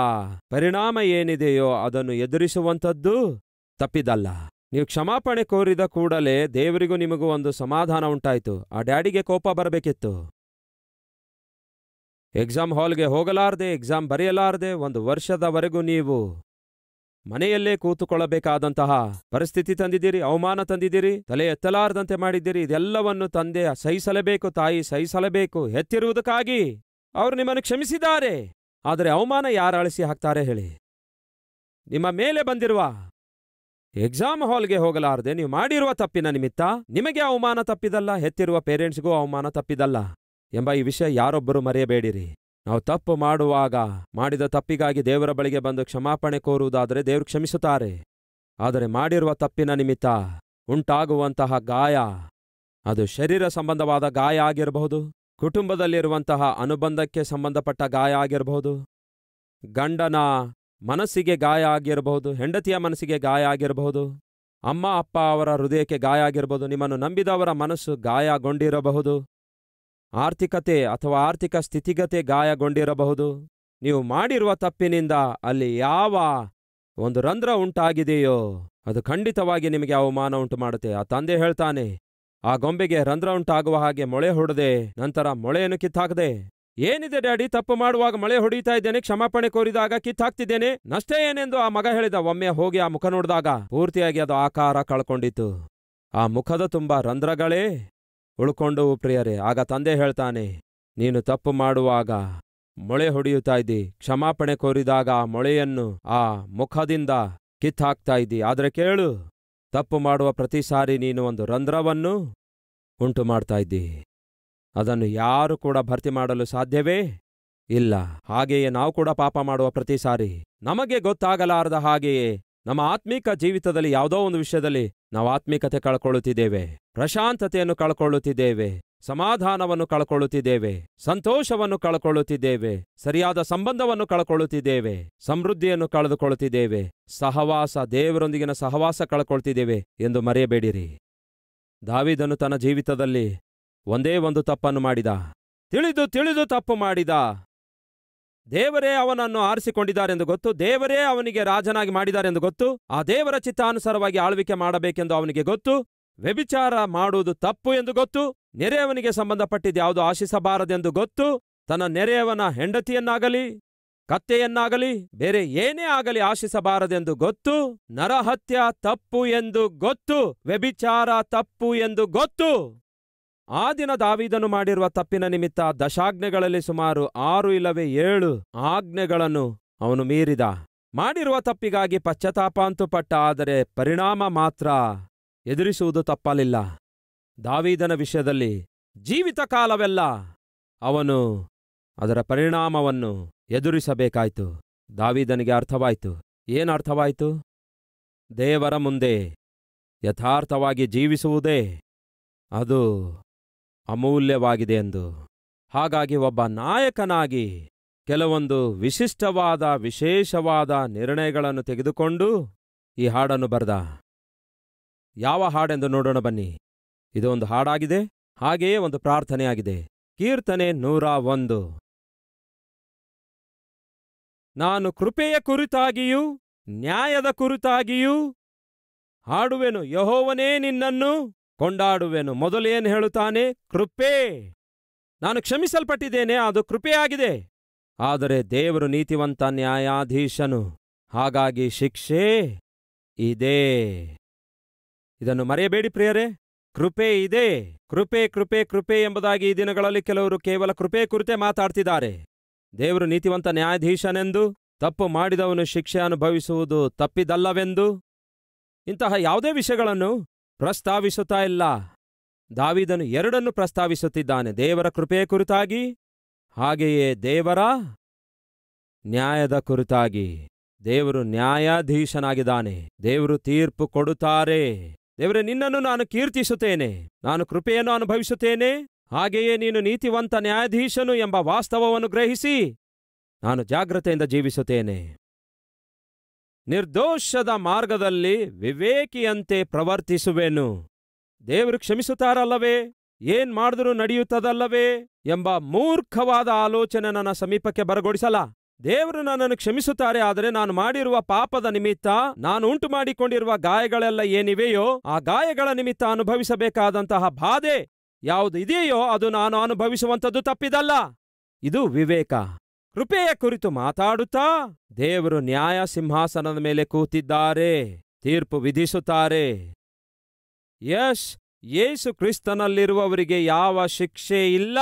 S1: ಪರಿಣಾಮ ಏನಿದೆಯೋ ಅದನ್ನು ಎದುರಿಸುವಂಥದ್ದು ತಪ್ಪಿದಲ್ಲ ನೀವು ಕ್ಷಮಾಪಣೆ ಕೋರಿದ ಕೂಡಲೇ ದೇವರಿಗೂ ನಿಮಗೂ ಒಂದು ಸಮಾಧಾನ ಉಂಟಾಯಿತು ಆ ಡ್ಯಾಡಿಗೆ ಕೋಪ ಬರಬೇಕಿತ್ತು ಎಕ್ಸಾಮ್ ಹಾಲ್ಗೆ ಹೋಗಲಾರದೆ ಎಕ್ಸಾಮ್ ಬರೆಯಲಾರದೆ ಒಂದು ವರ್ಷದವರೆಗೂ ನೀವು ಮನೆಯಲ್ಲೇ ಕೂತುಕೊಳ್ಳಬೇಕಾದಂತಹ ಪರಿಸ್ಥಿತಿ ತಂದಿದ್ದೀರಿ ಅವಮಾನ ತಂದಿದ್ದೀರಿ ತಲೆ ಎತ್ತಲಾರದಂತೆ ಮಾಡಿದ್ದೀರಿ ಇದೆಲ್ಲವನ್ನು ತಂದೆ ಸಹಿಸಲೇಬೇಕು ತಾಯಿ ಸಹಿಸಲೇಬೇಕು ಎತ್ತಿರುವುದಕ್ಕಾಗಿ ಅವರು ನಿಮ್ಮನ್ನು ಕ್ಷಮಿಸಿದ್ದಾರೆ ಆದರೆ ಅವಮಾನ ಯಾರು ಅಳಿಸಿ ಹಾಕ್ತಾರೆ ಹೇಳಿ ನಿಮ್ಮ ಮೇಲೆ ಬಂದಿರುವ ಎಕ್ಸಾಮ್ ಹಾಲ್ಗೆ ಹೋಗಲಾರದೆ ನೀವು ಮಾಡಿರುವ ತಪ್ಪಿನ ನಿಮಿತ್ತ ನಿಮಗೆ ಅವಮಾನ ತಪ್ಪಿದಲ್ಲ ಹೆತ್ತಿರುವ ಪೇರೆಂಟ್ಸ್ಗೂ ಅವಮಾನ ತಪ್ಪಿದಲ್ಲ ಎಂಬ ಈ ವಿಷಯ ಯಾರೊಬ್ಬರು ಮರೆಯಬೇಡಿರಿ ನಾವು ತಪ್ಪು ಮಾಡುವಾಗ ಮಾಡಿದ ತಪ್ಪಿಗಾಗಿ ದೇವರ ಬಳಿಗೆ ಬಂದು ಕ್ಷಮಾಪಣೆ ಕೋರುವುದಾದರೆ ದೇವರು ಕ್ಷಮಿಸುತ್ತಾರೆ ಆದರೆ ಮಾಡಿರುವ ತಪ್ಪಿನ ನಿಮಿತ್ತ ಉಂಟಾಗುವಂತಹ ಗಾಯ ಅದು ಶರೀರ ಸಂಬಂಧವಾದ ಗಾಯ ಆಗಿರಬಹುದು ಕುಟುಂಬದಲ್ಲಿರುವಂತಹ ಅನುಬಂಧಕ್ಕೆ ಸಂಬಂಧಪಟ್ಟ ಗಾಯ ಆಗಿರಬಹುದು ಗಂಡನ ಮನಸ್ಸಿಗೆ ಗಾಯ ಆಗಿರಬಹುದು ಹೆಂಡತಿಯ ಮನಸ್ಸಿಗೆ ಗಾಯ ಆಗಿರಬಹುದು ಅಮ್ಮ ಅಪ್ಪ ಅವರ ಹೃದಯಕ್ಕೆ ಗಾಯ ಆಗಿರಬಹುದು ನಿಮ್ಮನ್ನು ನಂಬಿದವರ ಮನಸ್ಸು ಗಾಯಗೊಂಡಿರಬಹುದು ಆರ್ಥಿಕತೆ ಅಥವಾ ಆರ್ಥಿಕ ಸ್ಥಿತಿಗತೆ ಗಾಯಗೊಂಡಿರಬಹುದು ನೀವು ಮಾಡಿರುವ ತಪ್ಪಿನಿಂದ ಅಲ್ಲಿ ಯಾವ ಒಂದು ರಂಧ್ರ ಉಂಟಾಗಿದೆಯೋ ಅದು ಖಂಡಿತವಾಗಿ ನಿಮಗೆ ಅವಮಾನ ಉಂಟು ಮಾಡುತ್ತೆ ಆ ತಂದೆ ಹೇಳ್ತಾನೆ ಆ ಗೊಂಬೆಗೆ ರಂಧ್ರ ಉಂಟಾಗುವ ಹಾಗೆ ಮೊಳೆ ಹೊಡೆದೆ ನಂತರ ಮೊಳೆಯನ್ನು ಕಿತ್ತಾಕದೆ ಏನಿದೆ ಡ್ಯಾಡಿ ತಪ್ಪು ಮಾಡುವಾಗ ಮಳೆ ಹೊಡೀತಾ ಇದ್ದೇನೆ ಕ್ಷಮಾಪಣೆ ಕೋರಿದಾಗ ಕಿತ್ತಾಕ್ತಿದ್ದೇನೆ ನಷ್ಟೇ ಏನೆಂದು ಆ ಮಗ ಹೇಳಿದ ಒಮ್ಮೆ ಹೋಗಿ ಆ ಮುಖ ನೋಡಿದಾಗ ಪೂರ್ತಿಯಾಗಿ ಅದು ಆಕಾರ ಕಳ್ಕೊಂಡಿತ್ತು ಆ ಮುಖದ ತುಂಬ ರಂಧ್ರಗಳೇ ಉಳ್ಕೊಂಡು ಪ್ರಿಯರೇ ಆಗ ತಂದೆ ಹೇಳ್ತಾನೆ ನೀನು ತಪ್ಪು ಮಾಡುವಾಗ ಮೊಳೆ ಹೊಡೆಯುತ್ತಾ ಇದ್ದಿ ಕ್ಷಮಾಪಣೆ ಕೋರಿದಾಗ ಆ ಮೊಳೆಯನ್ನು ಆ ಮುಖದಿಂದ ಕಿತ್ತಾಕ್ತಾ ಇದ್ದಿ ಆದರೆ ಕೇಳು ತಪ್ಪು ಮಾಡುವ ಪ್ರತಿ ಸಾರಿ ನೀನು ಒಂದು ರಂಧ್ರವನ್ನು ಉಂಟು ಮಾಡ್ತಾ ಇದ್ದೀ ಅದನ್ನು ಯಾರು ಕೂಡ ಭರ್ತಿ ಮಾಡಲು ಸಾಧ್ಯವೇ ಇಲ್ಲ ಹಾಗೆಯೇ ನಾವು ಕೂಡ ಪಾಪ ಮಾಡುವ ಪ್ರತಿ ಸಾರಿ ನಮಗೆ ಗೊತ್ತಾಗಲಾರದ ಹಾಗೆಯೇ ನಮ್ಮ ಆತ್ಮೀಕ ಜೀವಿತದಲ್ಲಿ ಯಾವುದೋ ಒಂದು ವಿಷಯದಲ್ಲಿ ನಾವು ಆತ್ಮೀಕತೆ ಕಳ್ಕೊಳ್ಳುತ್ತಿದ್ದೇವೆ ಪ್ರಶಾಂತತೆಯನ್ನು ಕಳ್ಕೊಳ್ಳುತ್ತಿದ್ದೇವೆ ಸಮಾಧಾನವನ್ನು ಕಳ್ಕೊಳ್ಳುತ್ತಿದ್ದೇವೆ ಸಂತೋಷವನ್ನು ಕಳ್ಕೊಳ್ಳುತ್ತಿದ್ದೇವೆ ಸರಿಯಾದ ಸಂಬಂಧವನ್ನು ಕಳ್ಕೊಳ್ಳುತ್ತಿದ್ದೇವೆ ಸಮೃದ್ಧಿಯನ್ನು ಕಳೆದುಕೊಳ್ಳುತ್ತಿದ್ದೇವೆ ಸಹವಾಸ ದೇವರೊಂದಿಗಿನ ಸಹವಾಸ ಕಳ್ಕೊಳ್ತಿದ್ದೇವೆ ಎಂದು ಮರೆಯಬೇಡಿರಿ ದಾವಿದನು ತನ್ನ ಜೀವಿತದಲ್ಲಿ ಒಂದೇ ಒಂದು ತಪ್ಪನ್ನು ಮಾಡಿದ ತಿಳಿದು ತಿಳಿದು ತಪ್ಪು ಮಾಡಿದ ದೇವರೇ ಅವನನ್ನು ಆರಿಸಿಕೊಂಡಿದ್ದಾರೆಂದು ಗೊತ್ತು ದೇವರೇ ಅವನಿಗೆ ರಾಜನಾಗಿ ಮಾಡಿದಾರೆಂದು ಗೊತ್ತು ಆ ದೇವರ ಚಿತ್ತಾನುಸಾರವಾಗಿ ಆಳ್ವಿಕೆ ಮಾಡಬೇಕೆಂದು ಅವನಿಗೆ ಗೊತ್ತು ವ್ಯಭಿಚಾರ ಮಾಡುವುದು ತಪ್ಪು ಎಂದು ಗೊತ್ತು ನೆರೆಯವನಿಗೆ ಸಂಬಂಧಪಟ್ಟಿದ್ಯಾವುದು ಆಶಿಸಬಾರದೆಂದು ಗೊತ್ತು ತನ್ನ ನೆರೆಯವನ ಹೆಂಡತಿಯನ್ನಾಗಲಿ ಕತ್ತೆಯನ್ನಾಗಲಿ ಬೇರೆ ಏನೇ ಆಗಲಿ ಆಶಿಸಬಾರದೆಂದು ಗೊತ್ತು ನರಹತ್ಯ ತಪ್ಪು ಎಂದು ಗೊತ್ತು ವ್ಯಭಿಚಾರ ತಪ್ಪು ಎಂದು ಗೊತ್ತು ಆ ದಿನ ದಾವಿದನು ಮಾಡಿರುವ ತಪ್ಪಿನ ನಿಮಿತ್ತ ದಶಾಜ್ಞೆಗಳಲ್ಲಿ ಸುಮಾರು ಆರು ಇಲ್ಲವೇ ಏಳು ಆಜ್ಞೆಗಳನ್ನು ಅವನು ಮೀರಿದ ಮಾಡಿರುವ ತಪ್ಪಿಗಾಗಿ ಅಂತೂ ಪಟ್ಟ ಆದರೆ ಪರಿಣಾಮ ಮಾತ್ರ ಎದುರಿಸುವುದು ತಪ್ಪಲಿಲ್ಲ ದಾವೀದನ ವಿಷಯದಲ್ಲಿ ಜೀವಿತ ಕಾಲವೆಲ್ಲ ಅವನು ಅದರ ಪರಿಣಾಮವನ್ನು ಎದುರಿಸಬೇಕಾಯಿತು ದಾವೀದನಿಗೆ ಅರ್ಥವಾಯಿತು ಏನು ಅರ್ಥವಾಯಿತು ದೇವರ ಮುಂದೆ ಯಥಾರ್ಥವಾಗಿ ಜೀವಿಸುವುದೇ ಅದು ಅಮೂಲ್ಯವಾಗಿದೆ ಎಂದು ಹಾಗಾಗಿ ಒಬ್ಬ ನಾಯಕನಾಗಿ ಕೆಲವೊಂದು ವಿಶಿಷ್ಟವಾದ ವಿಶೇಷವಾದ ನಿರ್ಣಯಗಳನ್ನು ತೆಗೆದುಕೊಂಡು ಈ ಹಾಡನ್ನು ಬರೆದ ಯಾವ ಹಾಡೆಂದು ನೋಡೋಣ ಬನ್ನಿ ಇದು ಒಂದು ಹಾಡಾಗಿದೆ ಹಾಗೆಯೇ ಒಂದು ಪ್ರಾರ್ಥನೆಯಾಗಿದೆ ಕೀರ್ತನೆ ನೂರ ಒಂದು ನಾನು ಕೃಪೆಯ ಕುರಿತಾಗಿಯೂ ನ್ಯಾಯದ ಕುರಿತಾಗಿಯೂ ಹಾಡುವೆನು ಯಹೋವನೇ ನಿನ್ನನ್ನು ಕೊಂಡಾಡುವೆನು ಮೊದಲೇನು ಹೇಳುತ್ತಾನೆ ಕೃಪೆ ನಾನು ಕ್ಷಮಿಸಲ್ಪಟ್ಟಿದ್ದೇನೆ ಅದು ಕೃಪೆಯಾಗಿದೆ ಆದರೆ ದೇವರು ನೀತಿವಂತ ನ್ಯಾಯಾಧೀಶನು ಹಾಗಾಗಿ ಶಿಕ್ಷೆ ಇದೇ ಇದನ್ನು ಮರೆಯಬೇಡಿ ಪ್ರಿಯರೇ ಕೃಪೆ ಇದೆ ಕೃಪೆ ಕೃಪೆ ಕೃಪೆ ಎಂಬುದಾಗಿ ಈ ದಿನಗಳಲ್ಲಿ ಕೆಲವರು ಕೇವಲ ಕೃಪೆ ಕುರಿತೇ ಮಾತಾಡ್ತಿದ್ದಾರೆ ದೇವರು ನೀತಿವಂತ ನ್ಯಾಯಾಧೀಶನೆಂದು ತಪ್ಪು ಮಾಡಿದವನು ಶಿಕ್ಷೆ ಅನುಭವಿಸುವುದು ತಪ್ಪಿದಲ್ಲವೆಂದು ಇಂತಹ ಯಾವುದೇ ವಿಷಯಗಳನ್ನು ಪ್ರಸ್ತಾವಿಸುತ್ತಾ ಇಲ್ಲ ದಾವಿದನು ಎರಡನ್ನು ಪ್ರಸ್ತಾವಿಸುತ್ತಿದ್ದಾನೆ ದೇವರ ಕೃಪೆಯ ಕುರಿತಾಗಿ ಹಾಗೆಯೇ ದೇವರ ನ್ಯಾಯದ ಕುರಿತಾಗಿ ದೇವರು ನ್ಯಾಯಾಧೀಶನಾಗಿದ್ದಾನೆ ದೇವರು ತೀರ್ಪು ಕೊಡುತ್ತಾರೆ ದೇವರೇ ನಿನ್ನನ್ನು ನಾನು ಕೀರ್ತಿಸುತ್ತೇನೆ ನಾನು ಕೃಪೆಯನ್ನು ಅನುಭವಿಸುತ್ತೇನೆ ಹಾಗೆಯೇ ನೀನು ನೀತಿವಂತ ನ್ಯಾಯಾಧೀಶನು ಎಂಬ ವಾಸ್ತವವನ್ನು ಗ್ರಹಿಸಿ ನಾನು ಜಾಗ್ರತೆಯಿಂದ ಜೀವಿಸುತ್ತೇನೆ ನಿರ್ದೋಷದ ಮಾರ್ಗದಲ್ಲಿ ವಿವೇಕಿಯಂತೆ ಪ್ರವರ್ತಿಸುವೆನು ದೇವರು ಕ್ಷಮಿಸುತ್ತಾರಲ್ಲವೇ ಏನ್ ಮಾಡಿದ್ರೂ ನಡೆಯುತ್ತದಲ್ಲವೇ ಎಂಬ ಮೂರ್ಖವಾದ ಆಲೋಚನೆ ನನ್ನ ಸಮೀಪಕ್ಕೆ ಬರಗೊಡಿಸಲ್ಲ ದೇವರು ನನ್ನನ್ನು ಕ್ಷಮಿಸುತ್ತಾರೆ ಆದರೆ ನಾನು ಮಾಡಿರುವ ಪಾಪದ ನಿಮಿತ್ತ ನಾನು ಉಂಟು ಮಾಡಿಕೊಂಡಿರುವ ಗಾಯಗಳೆಲ್ಲ ಏನಿವೆಯೋ ಆ ಗಾಯಗಳ ನಿಮಿತ್ತ ಅನುಭವಿಸಬೇಕಾದಂತಹ ಬಾಧೆ ಯಾವುದು ಇದೆಯೋ ಅದು ನಾನು ಅನುಭವಿಸುವಂಥದ್ದು ತಪ್ಪಿದಲ್ಲ ಇದು ವಿವೇಕ ಕೃಪೆಯ ಕುರಿತು ಮಾತಾಡುತ್ತಾ ದೇವರು ನ್ಯಾಯ ಸಿಂಹಾಸನದ ಮೇಲೆ ಕೂತಿದ್ದಾರೆ ತೀರ್ಪು ವಿಧಿಸುತ್ತಾರೆ ಯಶ್ ಯೇಸು ಕ್ರಿಸ್ತನಲ್ಲಿರುವವರಿಗೆ ಯಾವ ಶಿಕ್ಷೆ ಇಲ್ಲ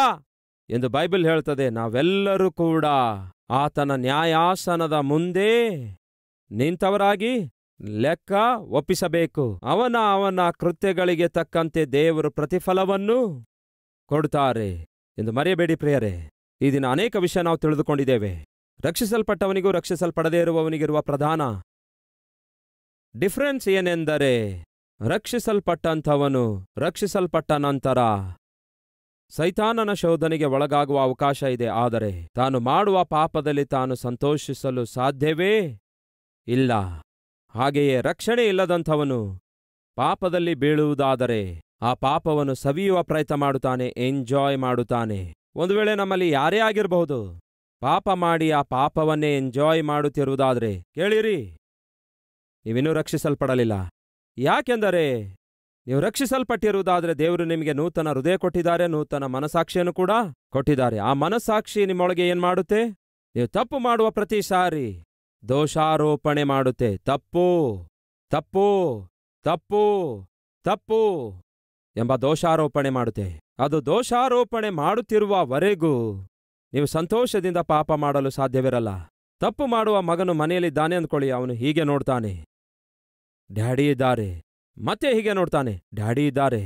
S1: ಎಂದು ಬೈಬಲ್ ಹೇಳ್ತದೆ ನಾವೆಲ್ಲರೂ ಕೂಡ ಆತನ ನ್ಯಾಯಾಸನದ ಮುಂದೆ ನಿಂತವರಾಗಿ ಲೆಕ್ಕ ಒಪ್ಪಿಸಬೇಕು ಅವನ ಅವನ ಕೃತ್ಯಗಳಿಗೆ ತಕ್ಕಂತೆ ದೇವರು ಪ್ರತಿಫಲವನ್ನು ಕೊಡುತ್ತಾರೆ ಎಂದು ಮರೆಯಬೇಡಿ ಪ್ರಿಯರೇ ಈ ದಿನ ಅನೇಕ ವಿಷಯ ನಾವು ತಿಳಿದುಕೊಂಡಿದ್ದೇವೆ ರಕ್ಷಿಸಲ್ಪಟ್ಟವನಿಗೂ ರಕ್ಷಿಸಲ್ಪಡದೇ ಇರುವವನಿಗಿರುವ ಪ್ರಧಾನ ಡಿಫ್ರೆನ್ಸ್ ಏನೆಂದರೆ ರಕ್ಷಿಸಲ್ಪಟ್ಟಂಥವನು ರಕ್ಷಿಸಲ್ಪಟ್ಟ ನಂತರ ಸೈತಾನನ ಶೋಧನೆಗೆ ಒಳಗಾಗುವ ಅವಕಾಶ ಇದೆ ಆದರೆ ತಾನು ಮಾಡುವ ಪಾಪದಲ್ಲಿ ತಾನು ಸಂತೋಷಿಸಲು ಸಾಧ್ಯವೇ ಇಲ್ಲ ಹಾಗೆಯೇ ರಕ್ಷಣೆ ಇಲ್ಲದಂಥವನು ಪಾಪದಲ್ಲಿ ಬೀಳುವುದಾದರೆ ಆ ಪಾಪವನ್ನು ಸವಿಯುವ ಪ್ರಯತ್ನ ಮಾಡುತ್ತಾನೆ ಎಂಜಾಯ್ ಮಾಡುತ್ತಾನೆ ಒಂದು ವೇಳೆ ನಮ್ಮಲ್ಲಿ ಯಾರೇ ಆಗಿರಬಹುದು ಪಾಪ ಮಾಡಿ ಆ ಪಾಪವನ್ನೇ ಎಂಜಾಯ್ ಮಾಡುತ್ತಿರುವುದಾದರೆ ಕೇಳಿರಿ ನೀವಿನ್ನೂ ರಕ್ಷಿಸಲ್ಪಡಲಿಲ್ಲ ಯಾಕೆಂದರೆ ನೀವು ರಕ್ಷಿಸಲ್ಪಟ್ಟಿರುವುದಾದರೆ ದೇವರು ನಿಮಗೆ ನೂತನ ಹೃದಯ ಕೊಟ್ಟಿದ್ದಾರೆ ನೂತನ ಮನಸಾಕ್ಷಿಯನ್ನು ಕೂಡ ಕೊಟ್ಟಿದ್ದಾರೆ ಆ ಮನಸ್ಸಾಕ್ಷಿ ನಿಮ್ಮೊಳಗೆ ಏನು ಮಾಡುತ್ತೆ ನೀವು ತಪ್ಪು ಮಾಡುವ ಪ್ರತಿ ಸಾರಿ ದೋಷಾರೋಪಣೆ ಮಾಡುತ್ತೆ ತಪ್ಪು ತಪ್ಪು ತಪ್ಪು ತಪ್ಪು ಎಂಬ ದೋಷಾರೋಪಣೆ ಮಾಡುತ್ತೆ ಅದು ದೋಷಾರೋಪಣೆ ಮಾಡುತ್ತಿರುವವರೆಗೂ ನೀವು ಸಂತೋಷದಿಂದ ಪಾಪ ಮಾಡಲು ಸಾಧ್ಯವಿರಲ್ಲ ತಪ್ಪು ಮಾಡುವ ಮಗನು ಮನೆಯಲ್ಲಿದ್ದಾನೆ ಅಂದ್ಕೊಳ್ಳಿ ಅವನು ಹೀಗೆ ನೋಡ್ತಾನೆ ಡ್ಯಾಡಿ ಇದ್ದಾರೆ ಮತ್ತೆ ಹೀಗೆ ನೋಡ್ತಾನೆ ಡ್ಯಾಡಿ ಇದ್ದಾರೆ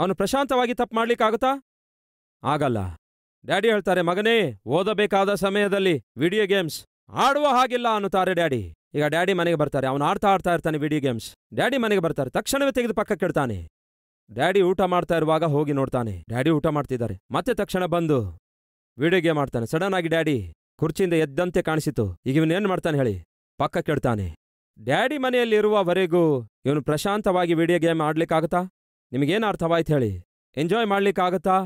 S1: ಅವನು ಪ್ರಶಾಂತವಾಗಿ ತಪ್ಪು ಮಾಡ್ಲಿಕ್ಕಾಗುತ್ತಾ ಆಗಲ್ಲ ಡ್ಯಾಡಿ ಹೇಳ್ತಾರೆ ಮಗನೇ ಓದಬೇಕಾದ ಸಮಯದಲ್ಲಿ ವಿಡಿಯೋ ಗೇಮ್ಸ್ ಆಡುವ ಹಾಗಿಲ್ಲ ಅನ್ನುತ್ತಾರೆ ಡ್ಯಾಡಿ ಈಗ ಡ್ಯಾಡಿ ಮನೆಗೆ ಬರ್ತಾರೆ ಅವನು ಆಡ್ತಾ ಆಡ್ತಾ ಇರ್ತಾನೆ ವಿಡಿಯೋ ಗೇಮ್ಸ್ ಡ್ಯಾಡಿ ಮನೆಗೆ ಬರ್ತಾರೆ ತಕ್ಷಣವೇ ತೆಗೆದು ಪಕ್ಕಕ್ಕೆ ಇಡ್ತಾನೆ ಡ್ಯಾಡಿ ಊಟ ಮಾಡ್ತಾ ಇರುವಾಗ ಹೋಗಿ ನೋಡ್ತಾನೆ ಡ್ಯಾಡಿ ಊಟ ಮಾಡ್ತಿದ್ದಾರೆ ಮತ್ತೆ ತಕ್ಷಣ ಬಂದು ವಿಡಿಯೋ ಗೇಮ್ ಆಡ್ತಾನೆ ಸಡನ್ ಆಗಿ ಡ್ಯಾಡಿ ಕುರ್ಚಿಯಿಂದ ಎದ್ದಂತೆ ಕಾಣಿಸಿತು ಈಗ ಇವನೇನು ಮಾಡ್ತಾನೆ ಹೇಳಿ ಪಕ್ಕ ಕೆಡ್ತಾನೆ ಡ್ಯಾಡಿ ಮನೆಯಲ್ಲಿರುವವರೆಗೂ ಇವನು ಪ್ರಶಾಂತವಾಗಿ ವಿಡಿಯೋ ಗೇಮ್ ಆಡ್ಲಿಕ್ಕಾಗತ್ತಾ ನಿಮಗೇನು ಅರ್ಥವಾಯ್ತು ಹೇಳಿ ಎಂಜಾಯ್ ಮಾಡ್ಲಿಕ್ಕಾಗತ್ತಾ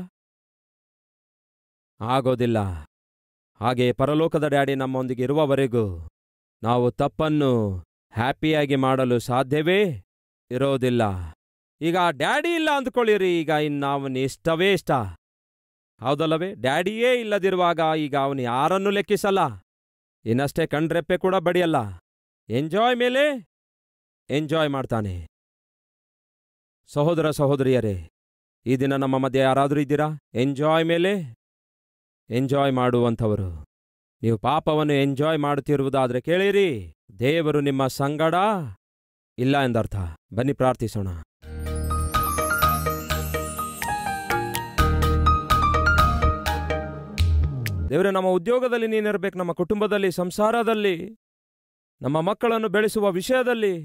S1: ಆಗೋದಿಲ್ಲ ಹಾಗೆ ಪರಲೋಕದ ಡ್ಯಾಡಿ ನಮ್ಮೊಂದಿಗೆ ಇರುವವರೆಗೂ ನಾವು ತಪ್ಪನ್ನು ಹ್ಯಾಪಿಯಾಗಿ ಮಾಡಲು ಸಾಧ್ಯವೇ ಇರೋದಿಲ್ಲ ಈಗ ಡ್ಯಾಡಿ ಇಲ್ಲ ಅಂದ್ಕೊಳ್ಳಿರಿ ಈಗ ಇನ್ನು ಅವನ ಇಷ್ಟವೇ ಇಷ್ಟ ಹೌದಲ್ಲವೇ ಡ್ಯಾಡಿಯೇ ಇಲ್ಲದಿರುವಾಗ ಈಗ ಅವನು ಯಾರನ್ನೂ ಲೆಕ್ಕಿಸಲ್ಲ ಇನ್ನಷ್ಟೇ ಕಣ್ರೆಪ್ಪೆ ಕೂಡ ಬಡಿಯಲ್ಲ ಎಂಜಾಯ್ ಮೇಲೆ ಎಂಜಾಯ್ ಮಾಡ್ತಾನೆ ಸಹೋದರ ಸಹೋದರಿಯರೇ ಈ ದಿನ ನಮ್ಮ ಮಧ್ಯೆ ಯಾರಾದರೂ ಇದ್ದೀರಾ ಎಂಜಾಯ್ ಮೇಲೆ ಎಂಜಾಯ್ ಮಾಡುವಂಥವರು ನೀವು ಪಾಪವನ್ನು ಎಂಜಾಯ್ ಮಾಡುತ್ತಿರುವುದಾದರೆ ಕೇಳಿರಿ ದೇವರು ನಿಮ್ಮ ಸಂಗಡ ಇಲ್ಲ ಎಂದರ್ಥ ಬನ್ನಿ ಪ್ರಾರ್ಥಿಸೋಣ ದೇವರೇ ನಮ್ಮ ಉದ್ಯೋಗದಲ್ಲಿ ನೀನಿರಬೇಕು ನಮ್ಮ ಕುಟುಂಬದಲ್ಲಿ ಸಂಸಾರದಲ್ಲಿ ನಮ್ಮ ಮಕ್ಕಳನ್ನು ಬೆಳೆಸುವ ವಿಷಯದಲ್ಲಿ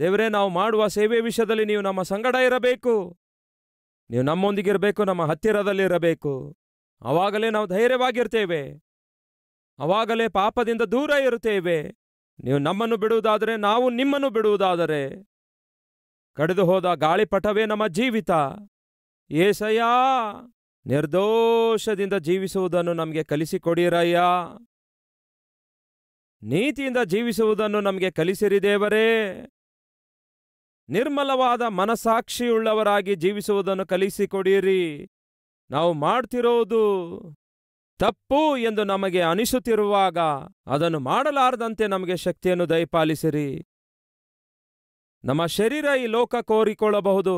S1: ದೇವರೇ ನಾವು ಮಾಡುವ ಸೇವೆ ವಿಷಯದಲ್ಲಿ ನೀವು ನಮ್ಮ ಸಂಗಡ ಇರಬೇಕು ನೀವು ನಮ್ಮೊಂದಿಗಿರಬೇಕು ನಮ್ಮ ಹತ್ತಿರದಲ್ಲಿರಬೇಕು ಆವಾಗಲೇ ನಾವು ಧೈರ್ಯವಾಗಿರ್ತೇವೆ ಆವಾಗಲೇ ಪಾಪದಿಂದ ದೂರ ಇರುತ್ತೇವೆ ನೀವು ನಮ್ಮನ್ನು ಬಿಡುವುದಾದರೆ ನಾವು ನಿಮ್ಮನ್ನು ಬಿಡುವುದಾದರೆ ಕಡಿದು ಹೋದ ಗಾಳಿಪಟವೇ ನಮ್ಮ ಜೀವಿತ ಏಸಯ್ಯಾ ನಿರ್ದೋಷದಿಂದ ಜೀವಿಸುವುದನ್ನು ನಮಗೆ ಕಲಿಸಿಕೊಡಿರಯ್ಯಾ ನೀತಿಯಿಂದ ಜೀವಿಸುವುದನ್ನು ನಮಗೆ ಕಲಿಸಿರಿ ದೇವರೇ ನಿರ್ಮಲವಾದ ಮನಸಾಕ್ಷಿಯುಳ್ಳವರಾಗಿ ಜೀವಿಸುವುದನ್ನು ಕಲಿಸಿಕೊಡಿರಿ ನಾವು ಮಾಡ್ತಿರೋದು ತಪ್ಪು ಎಂದು ನಮಗೆ ಅನಿಸುತ್ತಿರುವಾಗ ಅದನ್ನು ಮಾಡಲಾರದಂತೆ ನಮಗೆ ಶಕ್ತಿಯನ್ನು ದಯಪಾಲಿಸಿರಿ ನಮ್ಮ ಶರೀರ ಈ ಲೋಕ ಕೋರಿಕೊಳ್ಳಬಹುದು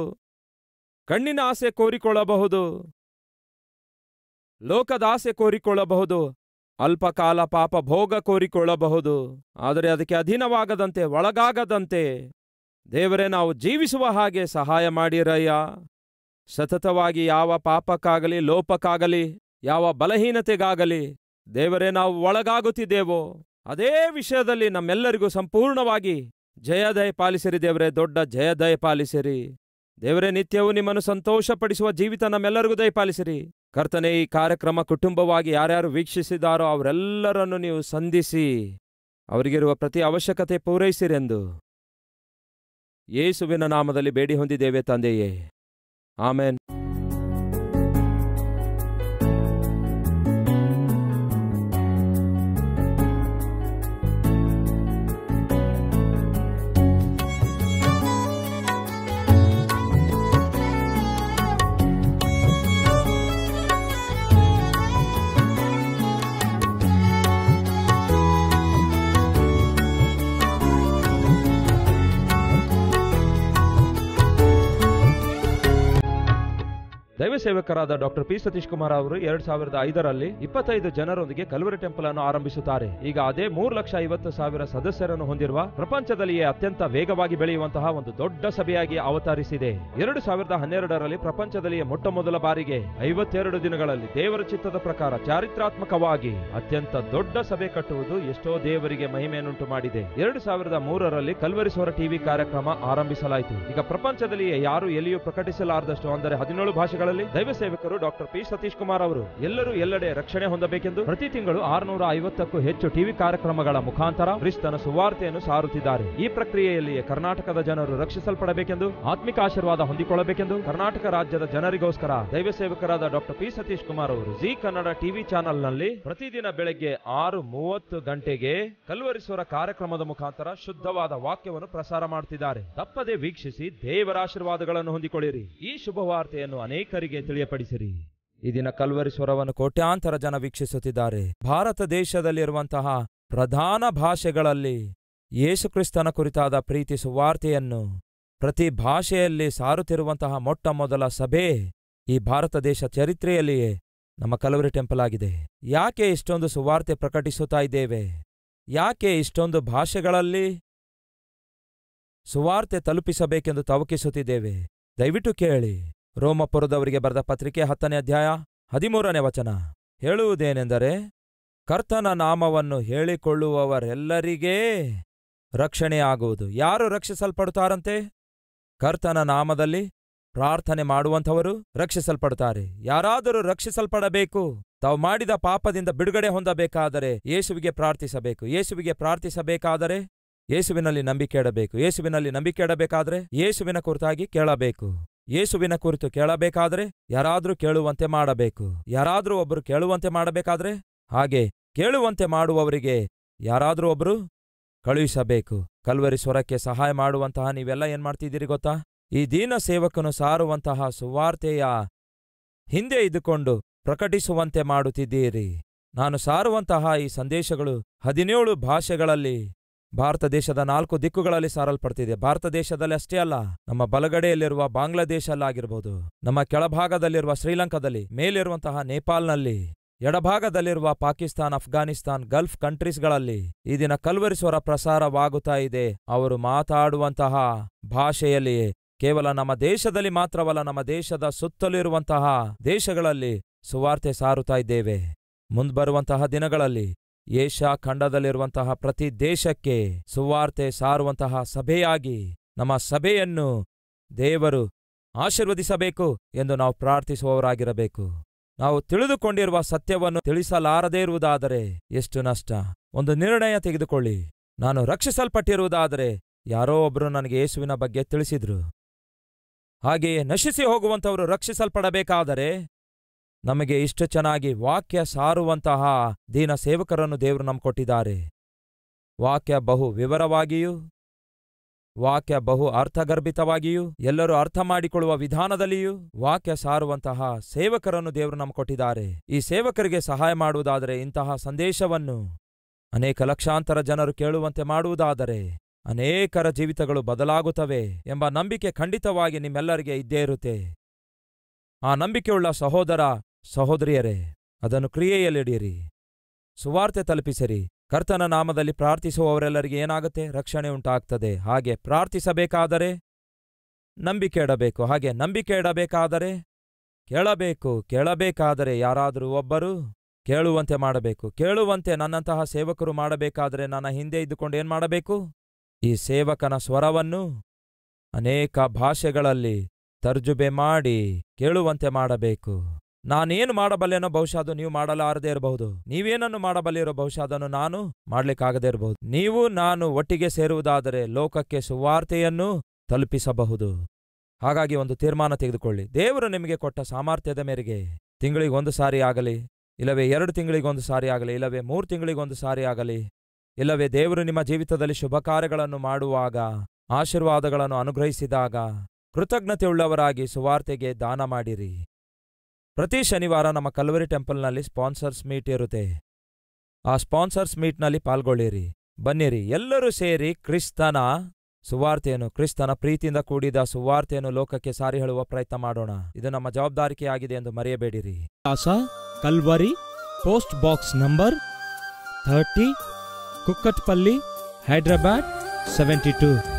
S1: ಕಣ್ಣಿನ ಆಸೆ ಕೋರಿಕೊಳ್ಳಬಹುದು ಲೋಕದಾಸೆ ಕೋರಿಕೊಳ್ಳಬಹುದು ಅಲ್ಪಕಾಲ ಪಾಪ ಭೋಗ ಕೋರಿಕೊಳ್ಳಬಹುದು ಆದರೆ ಅದಕ್ಕೆ ಅಧೀನವಾಗದಂತೆ ಒಳಗಾಗದಂತೆ ದೇವರೇ ನಾವು ಜೀವಿಸುವ ಹಾಗೆ ಸಹಾಯ ಮಾಡಿರಯ್ಯ ಸತತವಾಗಿ ಯಾವ ಪಾಪಕ್ಕಾಗಲಿ ಲೋಪಕ್ಕಾಗಲಿ ಯಾವ ಬಲಹೀನತೆಗಾಗಲಿ ದೇವರೇ ನಾವು ಒಳಗಾಗುತ್ತಿದ್ದೇವೋ ಅದೇ ವಿಷಯದಲ್ಲಿ ನಮ್ಮೆಲ್ಲರಿಗೂ ಸಂಪೂರ್ಣವಾಗಿ ಜಯದಯ ಪಾಲಿಸಿರಿ ದೇವರೇ ದೊಡ್ಡ ಜಯದಯ ಪಾಲಿಸಿರಿ ದೇವರೇ ನಿತ್ಯವೂ ನಿಮ್ಮನ್ನು ಸಂತೋಷಪಡಿಸುವ ಜೀವಿತ ನಮ್ಮೆಲ್ಲರಿಗೂ ದಯಪಾಲಿಸಿರಿ ಕರ್ತನೆ ಈ ಕಾರ್ಯಕ್ರಮ ಕುಟುಂಬವಾಗಿ ಯಾರ್ಯಾರು ವೀಕ್ಷಿಸಿದಾರೋ ಅವರೆಲ್ಲರನ್ನು ನೀವು ಸಂಧಿಸಿ ಅವರಿಗಿರುವ ಪ್ರತಿ ಅವಶ್ಯಕತೆ ಪೂರೈಸಿರೆಂದು ಯೇಸುವಿನ ನಾಮದಲ್ಲಿ ಬೇಡಿ ಹೊಂದಿದ್ದೇವೆ ತಂದೆಯೇ ಆಮೇನ್ ದೈವ ಸೇವಕರಾದ ಡಾಕ್ಟರ್ ಪಿ ಸತೀಶ್ ಕುಮಾರ್ ಅವರು ಎರಡ್ ಸಾವಿರದ ಐದರಲ್ಲಿ ಇಪ್ಪತ್ತೈದು ಜನರೊಂದಿಗೆ ಕಲ್ವರಿ ಟೆಂಪಲ್ ಅನ್ನು ಆರಂಭಿಸುತ್ತಾರೆ ಈಗ ಅದೇ ಮೂರು ಲಕ್ಷ ಐವತ್ತು ಸಾವಿರ ಸದಸ್ಯರನ್ನು ಹೊಂದಿರುವ ಪ್ರಪಂಚದಲ್ಲಿಯೇ ಅತ್ಯಂತ ವೇಗವಾಗಿ ಬೆಳೆಯುವಂತಹ ಒಂದು ದೊಡ್ಡ ಸಭೆಯಾಗಿ ಅವತರಿಸಿದೆ ಎರಡು ಸಾವಿರದ ಹನ್ನೆರಡರಲ್ಲಿ ಪ್ರಪಂಚದಲ್ಲಿಯೇ ಮೊಟ್ಟ ಮೊದಲ ಬಾರಿಗೆ ಐವತ್ತೆರಡು ದಿನಗಳಲ್ಲಿ ದೇವರ ಚಿತ್ತದ ಪ್ರಕಾರ ಚಾರಿತ್ರಾತ್ಮಕವಾಗಿ ಅತ್ಯಂತ ದೊಡ್ಡ ಸಭೆ ಕಟ್ಟುವುದು ಎಷ್ಟೋ ದೇವರಿಗೆ ಮಹಿಮೆಯನ್ನುಂಟು ಮಾಡಿದೆ ಎರಡು ಸಾವಿರದ ಮೂರರಲ್ಲಿ ಕಲ್ವರಿಸೋರ ಟಿವಿ ಕಾರ್ಯಕ್ರಮ ಆರಂಭಿಸಲಾಯಿತು ಈಗ ಪ್ರಪಂಚದಲ್ಲಿಯೇ ಯಾರು ಎಲ್ಲಿಯೂ ಪ್ರಕಟಿಸಲಾರದಷ್ಟು ಅಂದರೆ ಹದಿನೇಳು ಭಾಷೆಗಳಲ್ಲಿ ದೈವ ಸೇವಕರು ಡಾಕ್ಟರ್ ಪಿ ಸತೀಶ್ ಕುಮಾರ್ ಅವರು ಎಲ್ಲರೂ ಎಲ್ಲೆಡೆ ರಕ್ಷಣೆ ಹೊಂದಬೇಕೆಂದು ಪ್ರತಿ ತಿಂಗಳು ಆರುನೂರ ಐವತ್ತಕ್ಕೂ ಹೆಚ್ಚು ಟಿವಿ ಕಾರ್ಯಕ್ರಮಗಳ ಮುಖಾಂತರ ಕ್ರಿಸ್ತನ ಸುವಾರ್ತೆಯನ್ನು ಸಾರುತ್ತಿದ್ದಾರೆ ಈ ಪ್ರಕ್ರಿಯೆಯಲ್ಲಿಯೇ ಕರ್ನಾಟಕದ ಜನರು ರಕ್ಷಿಸಲ್ಪಡಬೇಕೆಂದು ಆತ್ಮಿಕ ಆಶೀರ್ವಾದ ಹೊಂದಿಕೊಳ್ಳಬೇಕೆಂದು ಕರ್ನಾಟಕ ರಾಜ್ಯದ ಜನರಿಗೋಸ್ಕರ ದೈವ ಸೇವಕರಾದ ಡಾಕ್ಟರ್ ಪಿ ಸತೀಶ್ ಕುಮಾರ್ ಅವರು ಜಿ ಕನ್ನಡ ಟಿವಿ ಚಾನೆಲ್ನಲ್ಲಿ ಪ್ರತಿದಿನ ಬೆಳಗ್ಗೆ ಆರು ಮೂವತ್ತು ಗಂಟೆಗೆ ಕಲ್ವರಿಸುವ ಕಾರ್ಯಕ್ರಮದ ಮುಖಾಂತರ ಶುದ್ಧವಾದ ವಾಕ್ಯವನ್ನು ಪ್ರಸಾರ ಮಾಡುತ್ತಿದ್ದಾರೆ ತಪ್ಪದೆ ವೀಕ್ಷಿಸಿ ದೇವರ ಆಶೀರ್ವಾದಗಳನ್ನು ಹೊಂದಿಕೊಳ್ಳಿರಿ ಈ ಶುಭವಾರ್ತೆಯನ್ನು ಅನೇಕ ಅವರಿಗೆ ತಿಳಿಯಪಡಿಸಿರಿ ಈ ದಿನ ಕಲ್ವರಿ ಸ್ವರವನ್ನು ಕೋಟ್ಯಾಂತರ ಜನ ವೀಕ್ಷಿಸುತ್ತಿದ್ದಾರೆ ಭಾರತ ದೇಶದಲ್ಲಿರುವಂತಹ ಪ್ರಧಾನ ಭಾಷೆಗಳಲ್ಲಿ ಯೇಸುಕ್ರಿಸ್ತನ ಕುರಿತಾದ ಪ್ರೀತಿ ಸುವಾರ್ತೆಯನ್ನು ಪ್ರತಿ ಭಾಷೆಯಲ್ಲಿ ಸಾರುತ್ತಿರುವಂತಹ ಮೊಟ್ಟ ಮೊದಲ ಸಭೆ ಈ ಭಾರತ ದೇಶ ಚರಿತ್ರೆಯಲ್ಲಿಯೇ ನಮ್ಮ ಕಲವರಿ ಟೆಂಪಲ್ ಆಗಿದೆ ಯಾಕೆ ಇಷ್ಟೊಂದು ಸುವಾರ್ತೆ ಪ್ರಕಟಿಸುತ್ತಾ ಇದ್ದೇವೆ ಯಾಕೆ ಇಷ್ಟೊಂದು ಭಾಷೆಗಳಲ್ಲಿ ಸುವಾರ್ತೆ ತಲುಪಿಸಬೇಕೆಂದು ತವಕಿಸುತ್ತಿದ್ದೇವೆ ದಯವಿಟ್ಟು ಕೇಳಿ ರೋಮಪುರದವರಿಗೆ ಬರೆದ ಪತ್ರಿಕೆ ಹತ್ತನೇ ಅಧ್ಯಾಯ ಹದಿಮೂರನೇ ವಚನ ಹೇಳುವುದೇನೆಂದರೆ ಕರ್ತನ ನಾಮವನ್ನು ಹೇಳಿಕೊಳ್ಳುವವರೆಲ್ಲರಿಗೇ ರಕ್ಷಣೆಯಾಗುವುದು ಯಾರು ರಕ್ಷಿಸಲ್ಪಡುತ್ತಾರಂತೆ ಕರ್ತನ ನಾಮದಲ್ಲಿ ಪ್ರಾರ್ಥನೆ ಮಾಡುವಂಥವರು ರಕ್ಷಿಸಲ್ಪಡುತ್ತಾರೆ ಯಾರಾದರೂ ರಕ್ಷಿಸಲ್ಪಡಬೇಕು ತಾವು ಮಾಡಿದ ಪಾಪದಿಂದ ಬಿಡುಗಡೆ ಹೊಂದಬೇಕಾದರೆ ಯೇಸುವಿಗೆ ಪ್ರಾರ್ಥಿಸಬೇಕು ಯೇಸುವಿಗೆ ಪ್ರಾರ್ಥಿಸಬೇಕಾದರೆ ಯೇಸುವಿನಲ್ಲಿ ನಂಬಿಕೆ ಇಡಬೇಕು ಯೇಸುವಿನಲ್ಲಿ ನಂಬಿಕೆ ಇಡಬೇಕಾದರೆ ಯೇಸುವಿನ ಕುರಿತಾಗಿ ಕೇಳಬೇಕು ಯೇಸುವಿನ ಕುರಿತು ಕೇಳಬೇಕಾದ್ರೆ ಯಾರಾದ್ರೂ ಕೇಳುವಂತೆ ಮಾಡಬೇಕು ಯಾರಾದ್ರೂ ಒಬ್ರು ಕೇಳುವಂತೆ ಮಾಡಬೇಕಾದ್ರೆ ಹಾಗೆ ಕೇಳುವಂತೆ ಮಾಡುವವರಿಗೆ ಯಾರಾದ್ರೂ ಒಬ್ರು ಕಳುಹಿಸಬೇಕು ಕಲ್ವರಿ ಸ್ವರಕ್ಕೆ ಸಹಾಯ ಮಾಡುವಂತಹ ನೀವೆಲ್ಲ ಏನ್ಮಾಡ್ತಿದ್ದೀರಿ ಗೊತ್ತಾ ಈ ದೀನ ಸೇವಕನು ಸಾರುವಂತಹ ಸುವಾರ್ತೆಯ ಹಿಂದೆ ಇದ್ದುಕೊಂಡು ಪ್ರಕಟಿಸುವಂತೆ ಮಾಡುತ್ತಿದ್ದೀರಿ ನಾನು ಸಾರುವಂತಹ ಈ ಸಂದೇಶಗಳು ಹದಿನೇಳು ಭಾಷೆಗಳಲ್ಲಿ ಭಾರತ ದೇಶದ ನಾಲ್ಕು ದಿಕ್ಕುಗಳಲ್ಲಿ ಸಾರಲ್ಪಡ್ತಿದೆ ಭಾರತ ದೇಶದಲ್ಲಿ ಅಷ್ಟೇ ಅಲ್ಲ ನಮ್ಮ ಬಲಗಡೆಯಲ್ಲಿರುವ ಬಾಂಗ್ಲಾದೇಶಲ್ಲಾಗಿರ್ಬೋದು ನಮ್ಮ ಕೆಳಭಾಗದಲ್ಲಿರುವ ಶ್ರೀಲಂಕಾದಲ್ಲಿ ಮೇಲಿರುವಂತಹ ನೇಪಾಲ್ನಲ್ಲಿ ಎಡಭಾಗದಲ್ಲಿರುವ ಪಾಕಿಸ್ತಾನ್ ಅಫ್ಘಾನಿಸ್ತಾನ್ ಗಲ್ಫ್ ಕಂಟ್ರೀಸ್ಗಳಲ್ಲಿ ಈ ದಿನ ಕಲ್ವರಿಸುವರ ಪ್ರಸಾರವಾಗುತ್ತಾ ಇದೆ ಅವರು ಮಾತಾಡುವಂತಹ ಭಾಷೆಯಲ್ಲಿಯೇ ಕೇವಲ ನಮ್ಮ ದೇಶದಲ್ಲಿ ಮಾತ್ರವಲ್ಲ ನಮ್ಮ ದೇಶದ ಸುತ್ತಲಿರುವಂತಹ ದೇಶಗಳಲ್ಲಿ ಸುವಾರ್ತೆ ಸಾರುತ್ತಾ ಇದ್ದೇವೆ ಮುಂದ್ಬರುವಂತಹ ದಿನಗಳಲ್ಲಿ ಏಷ್ಯಾ ಖಂಡದಲ್ಲಿರುವಂತಹ ಪ್ರತಿ ದೇಶಕ್ಕೆ ಸುವಾರ್ತೆ ಸಾರುವಂತಹ ಸಭೆಯಾಗಿ ನಮ್ಮ ಸಭೆಯನ್ನು ದೇವರು ಆಶೀರ್ವದಿಸಬೇಕು ಎಂದು ನಾವು ಪ್ರಾರ್ಥಿಸುವವರಾಗಿರಬೇಕು ನಾವು ತಿಳಿದುಕೊಂಡಿರುವ ಸತ್ಯವನ್ನು ತಿಳಿಸಲಾರದೇ ಇರುವುದಾದರೆ ಎಷ್ಟು ನಷ್ಟ ಒಂದು ನಿರ್ಣಯ ತೆಗೆದುಕೊಳ್ಳಿ ನಾನು ರಕ್ಷಿಸಲ್ಪಟ್ಟಿರುವುದಾದರೆ ಯಾರೋ ಒಬ್ಬರು ನನಗೆ ಯೇಸುವಿನ ಬಗ್ಗೆ ತಿಳಿಸಿದ್ರು ಹಾಗೆಯೇ ನಶಿಸಿ ಹೋಗುವಂಥವರು ರಕ್ಷಿಸಲ್ಪಡಬೇಕಾದರೆ ನಮಗೆ ಇಷ್ಟು ಚೆನ್ನಾಗಿ ವಾಕ್ಯ ಸಾರುವಂತಹ ದೀನ ಸೇವಕರನ್ನು ದೇವರು ನಮ್ಮ ಕೊಟ್ಟಿದ್ದಾರೆ ವಾಕ್ಯ ಬಹು ವಿವರವಾಗಿಯೂ ವಾಕ್ಯ ಬಹು ಅರ್ಥಗರ್ಭಿತವಾಗಿಯೂ ಎಲ್ಲರೂ ಅರ್ಥ ಮಾಡಿಕೊಳ್ಳುವ ವಿಧಾನದಲ್ಲಿಯೂ ವಾಕ್ಯ ಸಾರುವಂತಹ ಸೇವಕರನ್ನು ದೇವರು ನಮ್ಮ ಕೊಟ್ಟಿದ್ದಾರೆ ಈ ಸೇವಕರಿಗೆ ಸಹಾಯ ಮಾಡುವುದಾದರೆ ಇಂತಹ ಸಂದೇಶವನ್ನು ಅನೇಕ ಲಕ್ಷಾಂತರ ಜನರು ಕೇಳುವಂತೆ ಮಾಡುವುದಾದರೆ ಅನೇಕರ ಜೀವಿತಗಳು ಬದಲಾಗುತ್ತವೆ ಎಂಬ ನಂಬಿಕೆ ಖಂಡಿತವಾಗಿ ನಿಮ್ಮೆಲ್ಲರಿಗೆ ಇದ್ದೇ ಇರುತ್ತೆ ಆ ನಂಬಿಕೆಯುಳ್ಳ ಸಹೋದರ ಸಹೋದರಿಯರೇ ಅದನ್ನು ಕ್ರಿಯೆಯಲ್ಲಿಡಿಯಿರಿ ಸುವಾರ್ತೆ ತಲುಪಿಸಿರಿ ಕರ್ತನ ನಾಮದಲ್ಲಿ ಪ್ರಾರ್ಥಿಸುವವರೆಲ್ಲರಿಗೆ ಏನಾಗುತ್ತೆ ರಕ್ಷಣೆ ಉಂಟಾಗ್ತದೆ ಹಾಗೆ ಪ್ರಾರ್ಥಿಸಬೇಕಾದರೆ ನಂಬಿಕೆ ಇಡಬೇಕು ಹಾಗೆ ನಂಬಿಕೆ ಇಡಬೇಕಾದರೆ ಕೇಳಬೇಕು ಕೇಳಬೇಕಾದರೆ ಯಾರಾದರೂ ಒಬ್ಬರು ಕೇಳುವಂತೆ ಮಾಡಬೇಕು ಕೇಳುವಂತೆ ನನ್ನಂತಹ ಸೇವಕರು ಮಾಡಬೇಕಾದರೆ ನನ್ನ ಹಿಂದೆ ಇದ್ದುಕೊಂಡು ಏನ್ಮಾಡಬೇಕು ಈ ಸೇವಕನ ಸ್ವರವನ್ನು ಅನೇಕ ಭಾಷೆಗಳಲ್ಲಿ ತರ್ಜುಬೆ ಮಾಡಿ ಕೇಳುವಂತೆ ಮಾಡಬೇಕು ನಾನೇನು ಮಾಡಬಲ್ಲೆನೋ ಬಹುಶಃ ಅದು ನೀವು ಮಾಡಲಾರದೇ ಇರಬಹುದು ನೀವೇನನ್ನು ಮಾಡಬಲ್ಲಿರೋ ಬಹುಶಃ ಅದನ್ನು ನಾನು ಮಾಡಲಿಕ್ಕಾಗದೇ ಇರಬಹುದು ನೀವು ನಾನು ಒಟ್ಟಿಗೆ ಸೇರುವುದಾದರೆ ಲೋಕಕ್ಕೆ ಸುವಾರ್ತೆಯನ್ನು ತಲುಪಿಸಬಹುದು ಹಾಗಾಗಿ ಒಂದು ತೀರ್ಮಾನ ತೆಗೆದುಕೊಳ್ಳಿ ದೇವರು ನಿಮಗೆ ಕೊಟ್ಟ ಸಾಮರ್ಥ್ಯದ ಮೇರೆಗೆ ತಿಂಗಳಿಗೊಂದು ಸಾರಿ ಆಗಲಿ ಇಲ್ಲವೇ ಎರಡು ತಿಂಗಳಿಗೊಂದು ಸಾರಿ ಆಗಲಿ ಇಲ್ಲವೇ ಮೂರು ತಿಂಗಳಿಗೊಂದು ಸಾರಿ ಆಗಲಿ ಇಲ್ಲವೇ ದೇವರು ನಿಮ್ಮ ಜೀವಿತದಲ್ಲಿ ಶುಭ ಕಾರ್ಯಗಳನ್ನು ಮಾಡುವಾಗ ಆಶೀರ್ವಾದಗಳನ್ನು ಅನುಗ್ರಹಿಸಿದಾಗ ಕೃತಜ್ಞತೆಯುಳ್ಳವರಾಗಿ ಸುವಾರ್ತೆಗೆ ದಾನ ಮಾಡಿರಿ ಪ್ರತಿ ಶನಿವಾರ ನಮ್ಮ ಕಲ್ವರಿ ಟೆಂಪಲ್ನಲ್ಲಿ ಸ್ಪಾನ್ಸರ್ಸ್ ಮೀಟ್ ಇರುತ್ತೆ ಆ ಸ್ಪಾನ್ಸರ್ಸ್ ಮೀಟ್ನಲ್ಲಿ ಪಾಲ್ಗೊಳ್ಳಿರಿ ಬನ್ನಿರಿ ಎಲ್ಲರೂ ಸೇರಿ ಕ್ರಿಸ್ತನ ಸುವಾರ್ತೆಯನ್ನು ಕ್ರಿಸ್ತನ ಪ್ರೀತಿಯಿಂದ ಕೂಡಿದ ಸುವಾರ್ತೆಯನ್ನು ಲೋಕಕ್ಕೆ ಸಾರಿ ಹೇಳುವ ಪ್ರಯತ್ನ ಮಾಡೋಣ ಇದು ನಮ್ಮ ಜವಾಬ್ದಾರಿಕೆಯಾಗಿದೆ ಎಂದು ಮರೆಯಬೇಡಿರಿ ಆಸಾ Calvary post box number thirty Kukatpally Hyderabad seventy two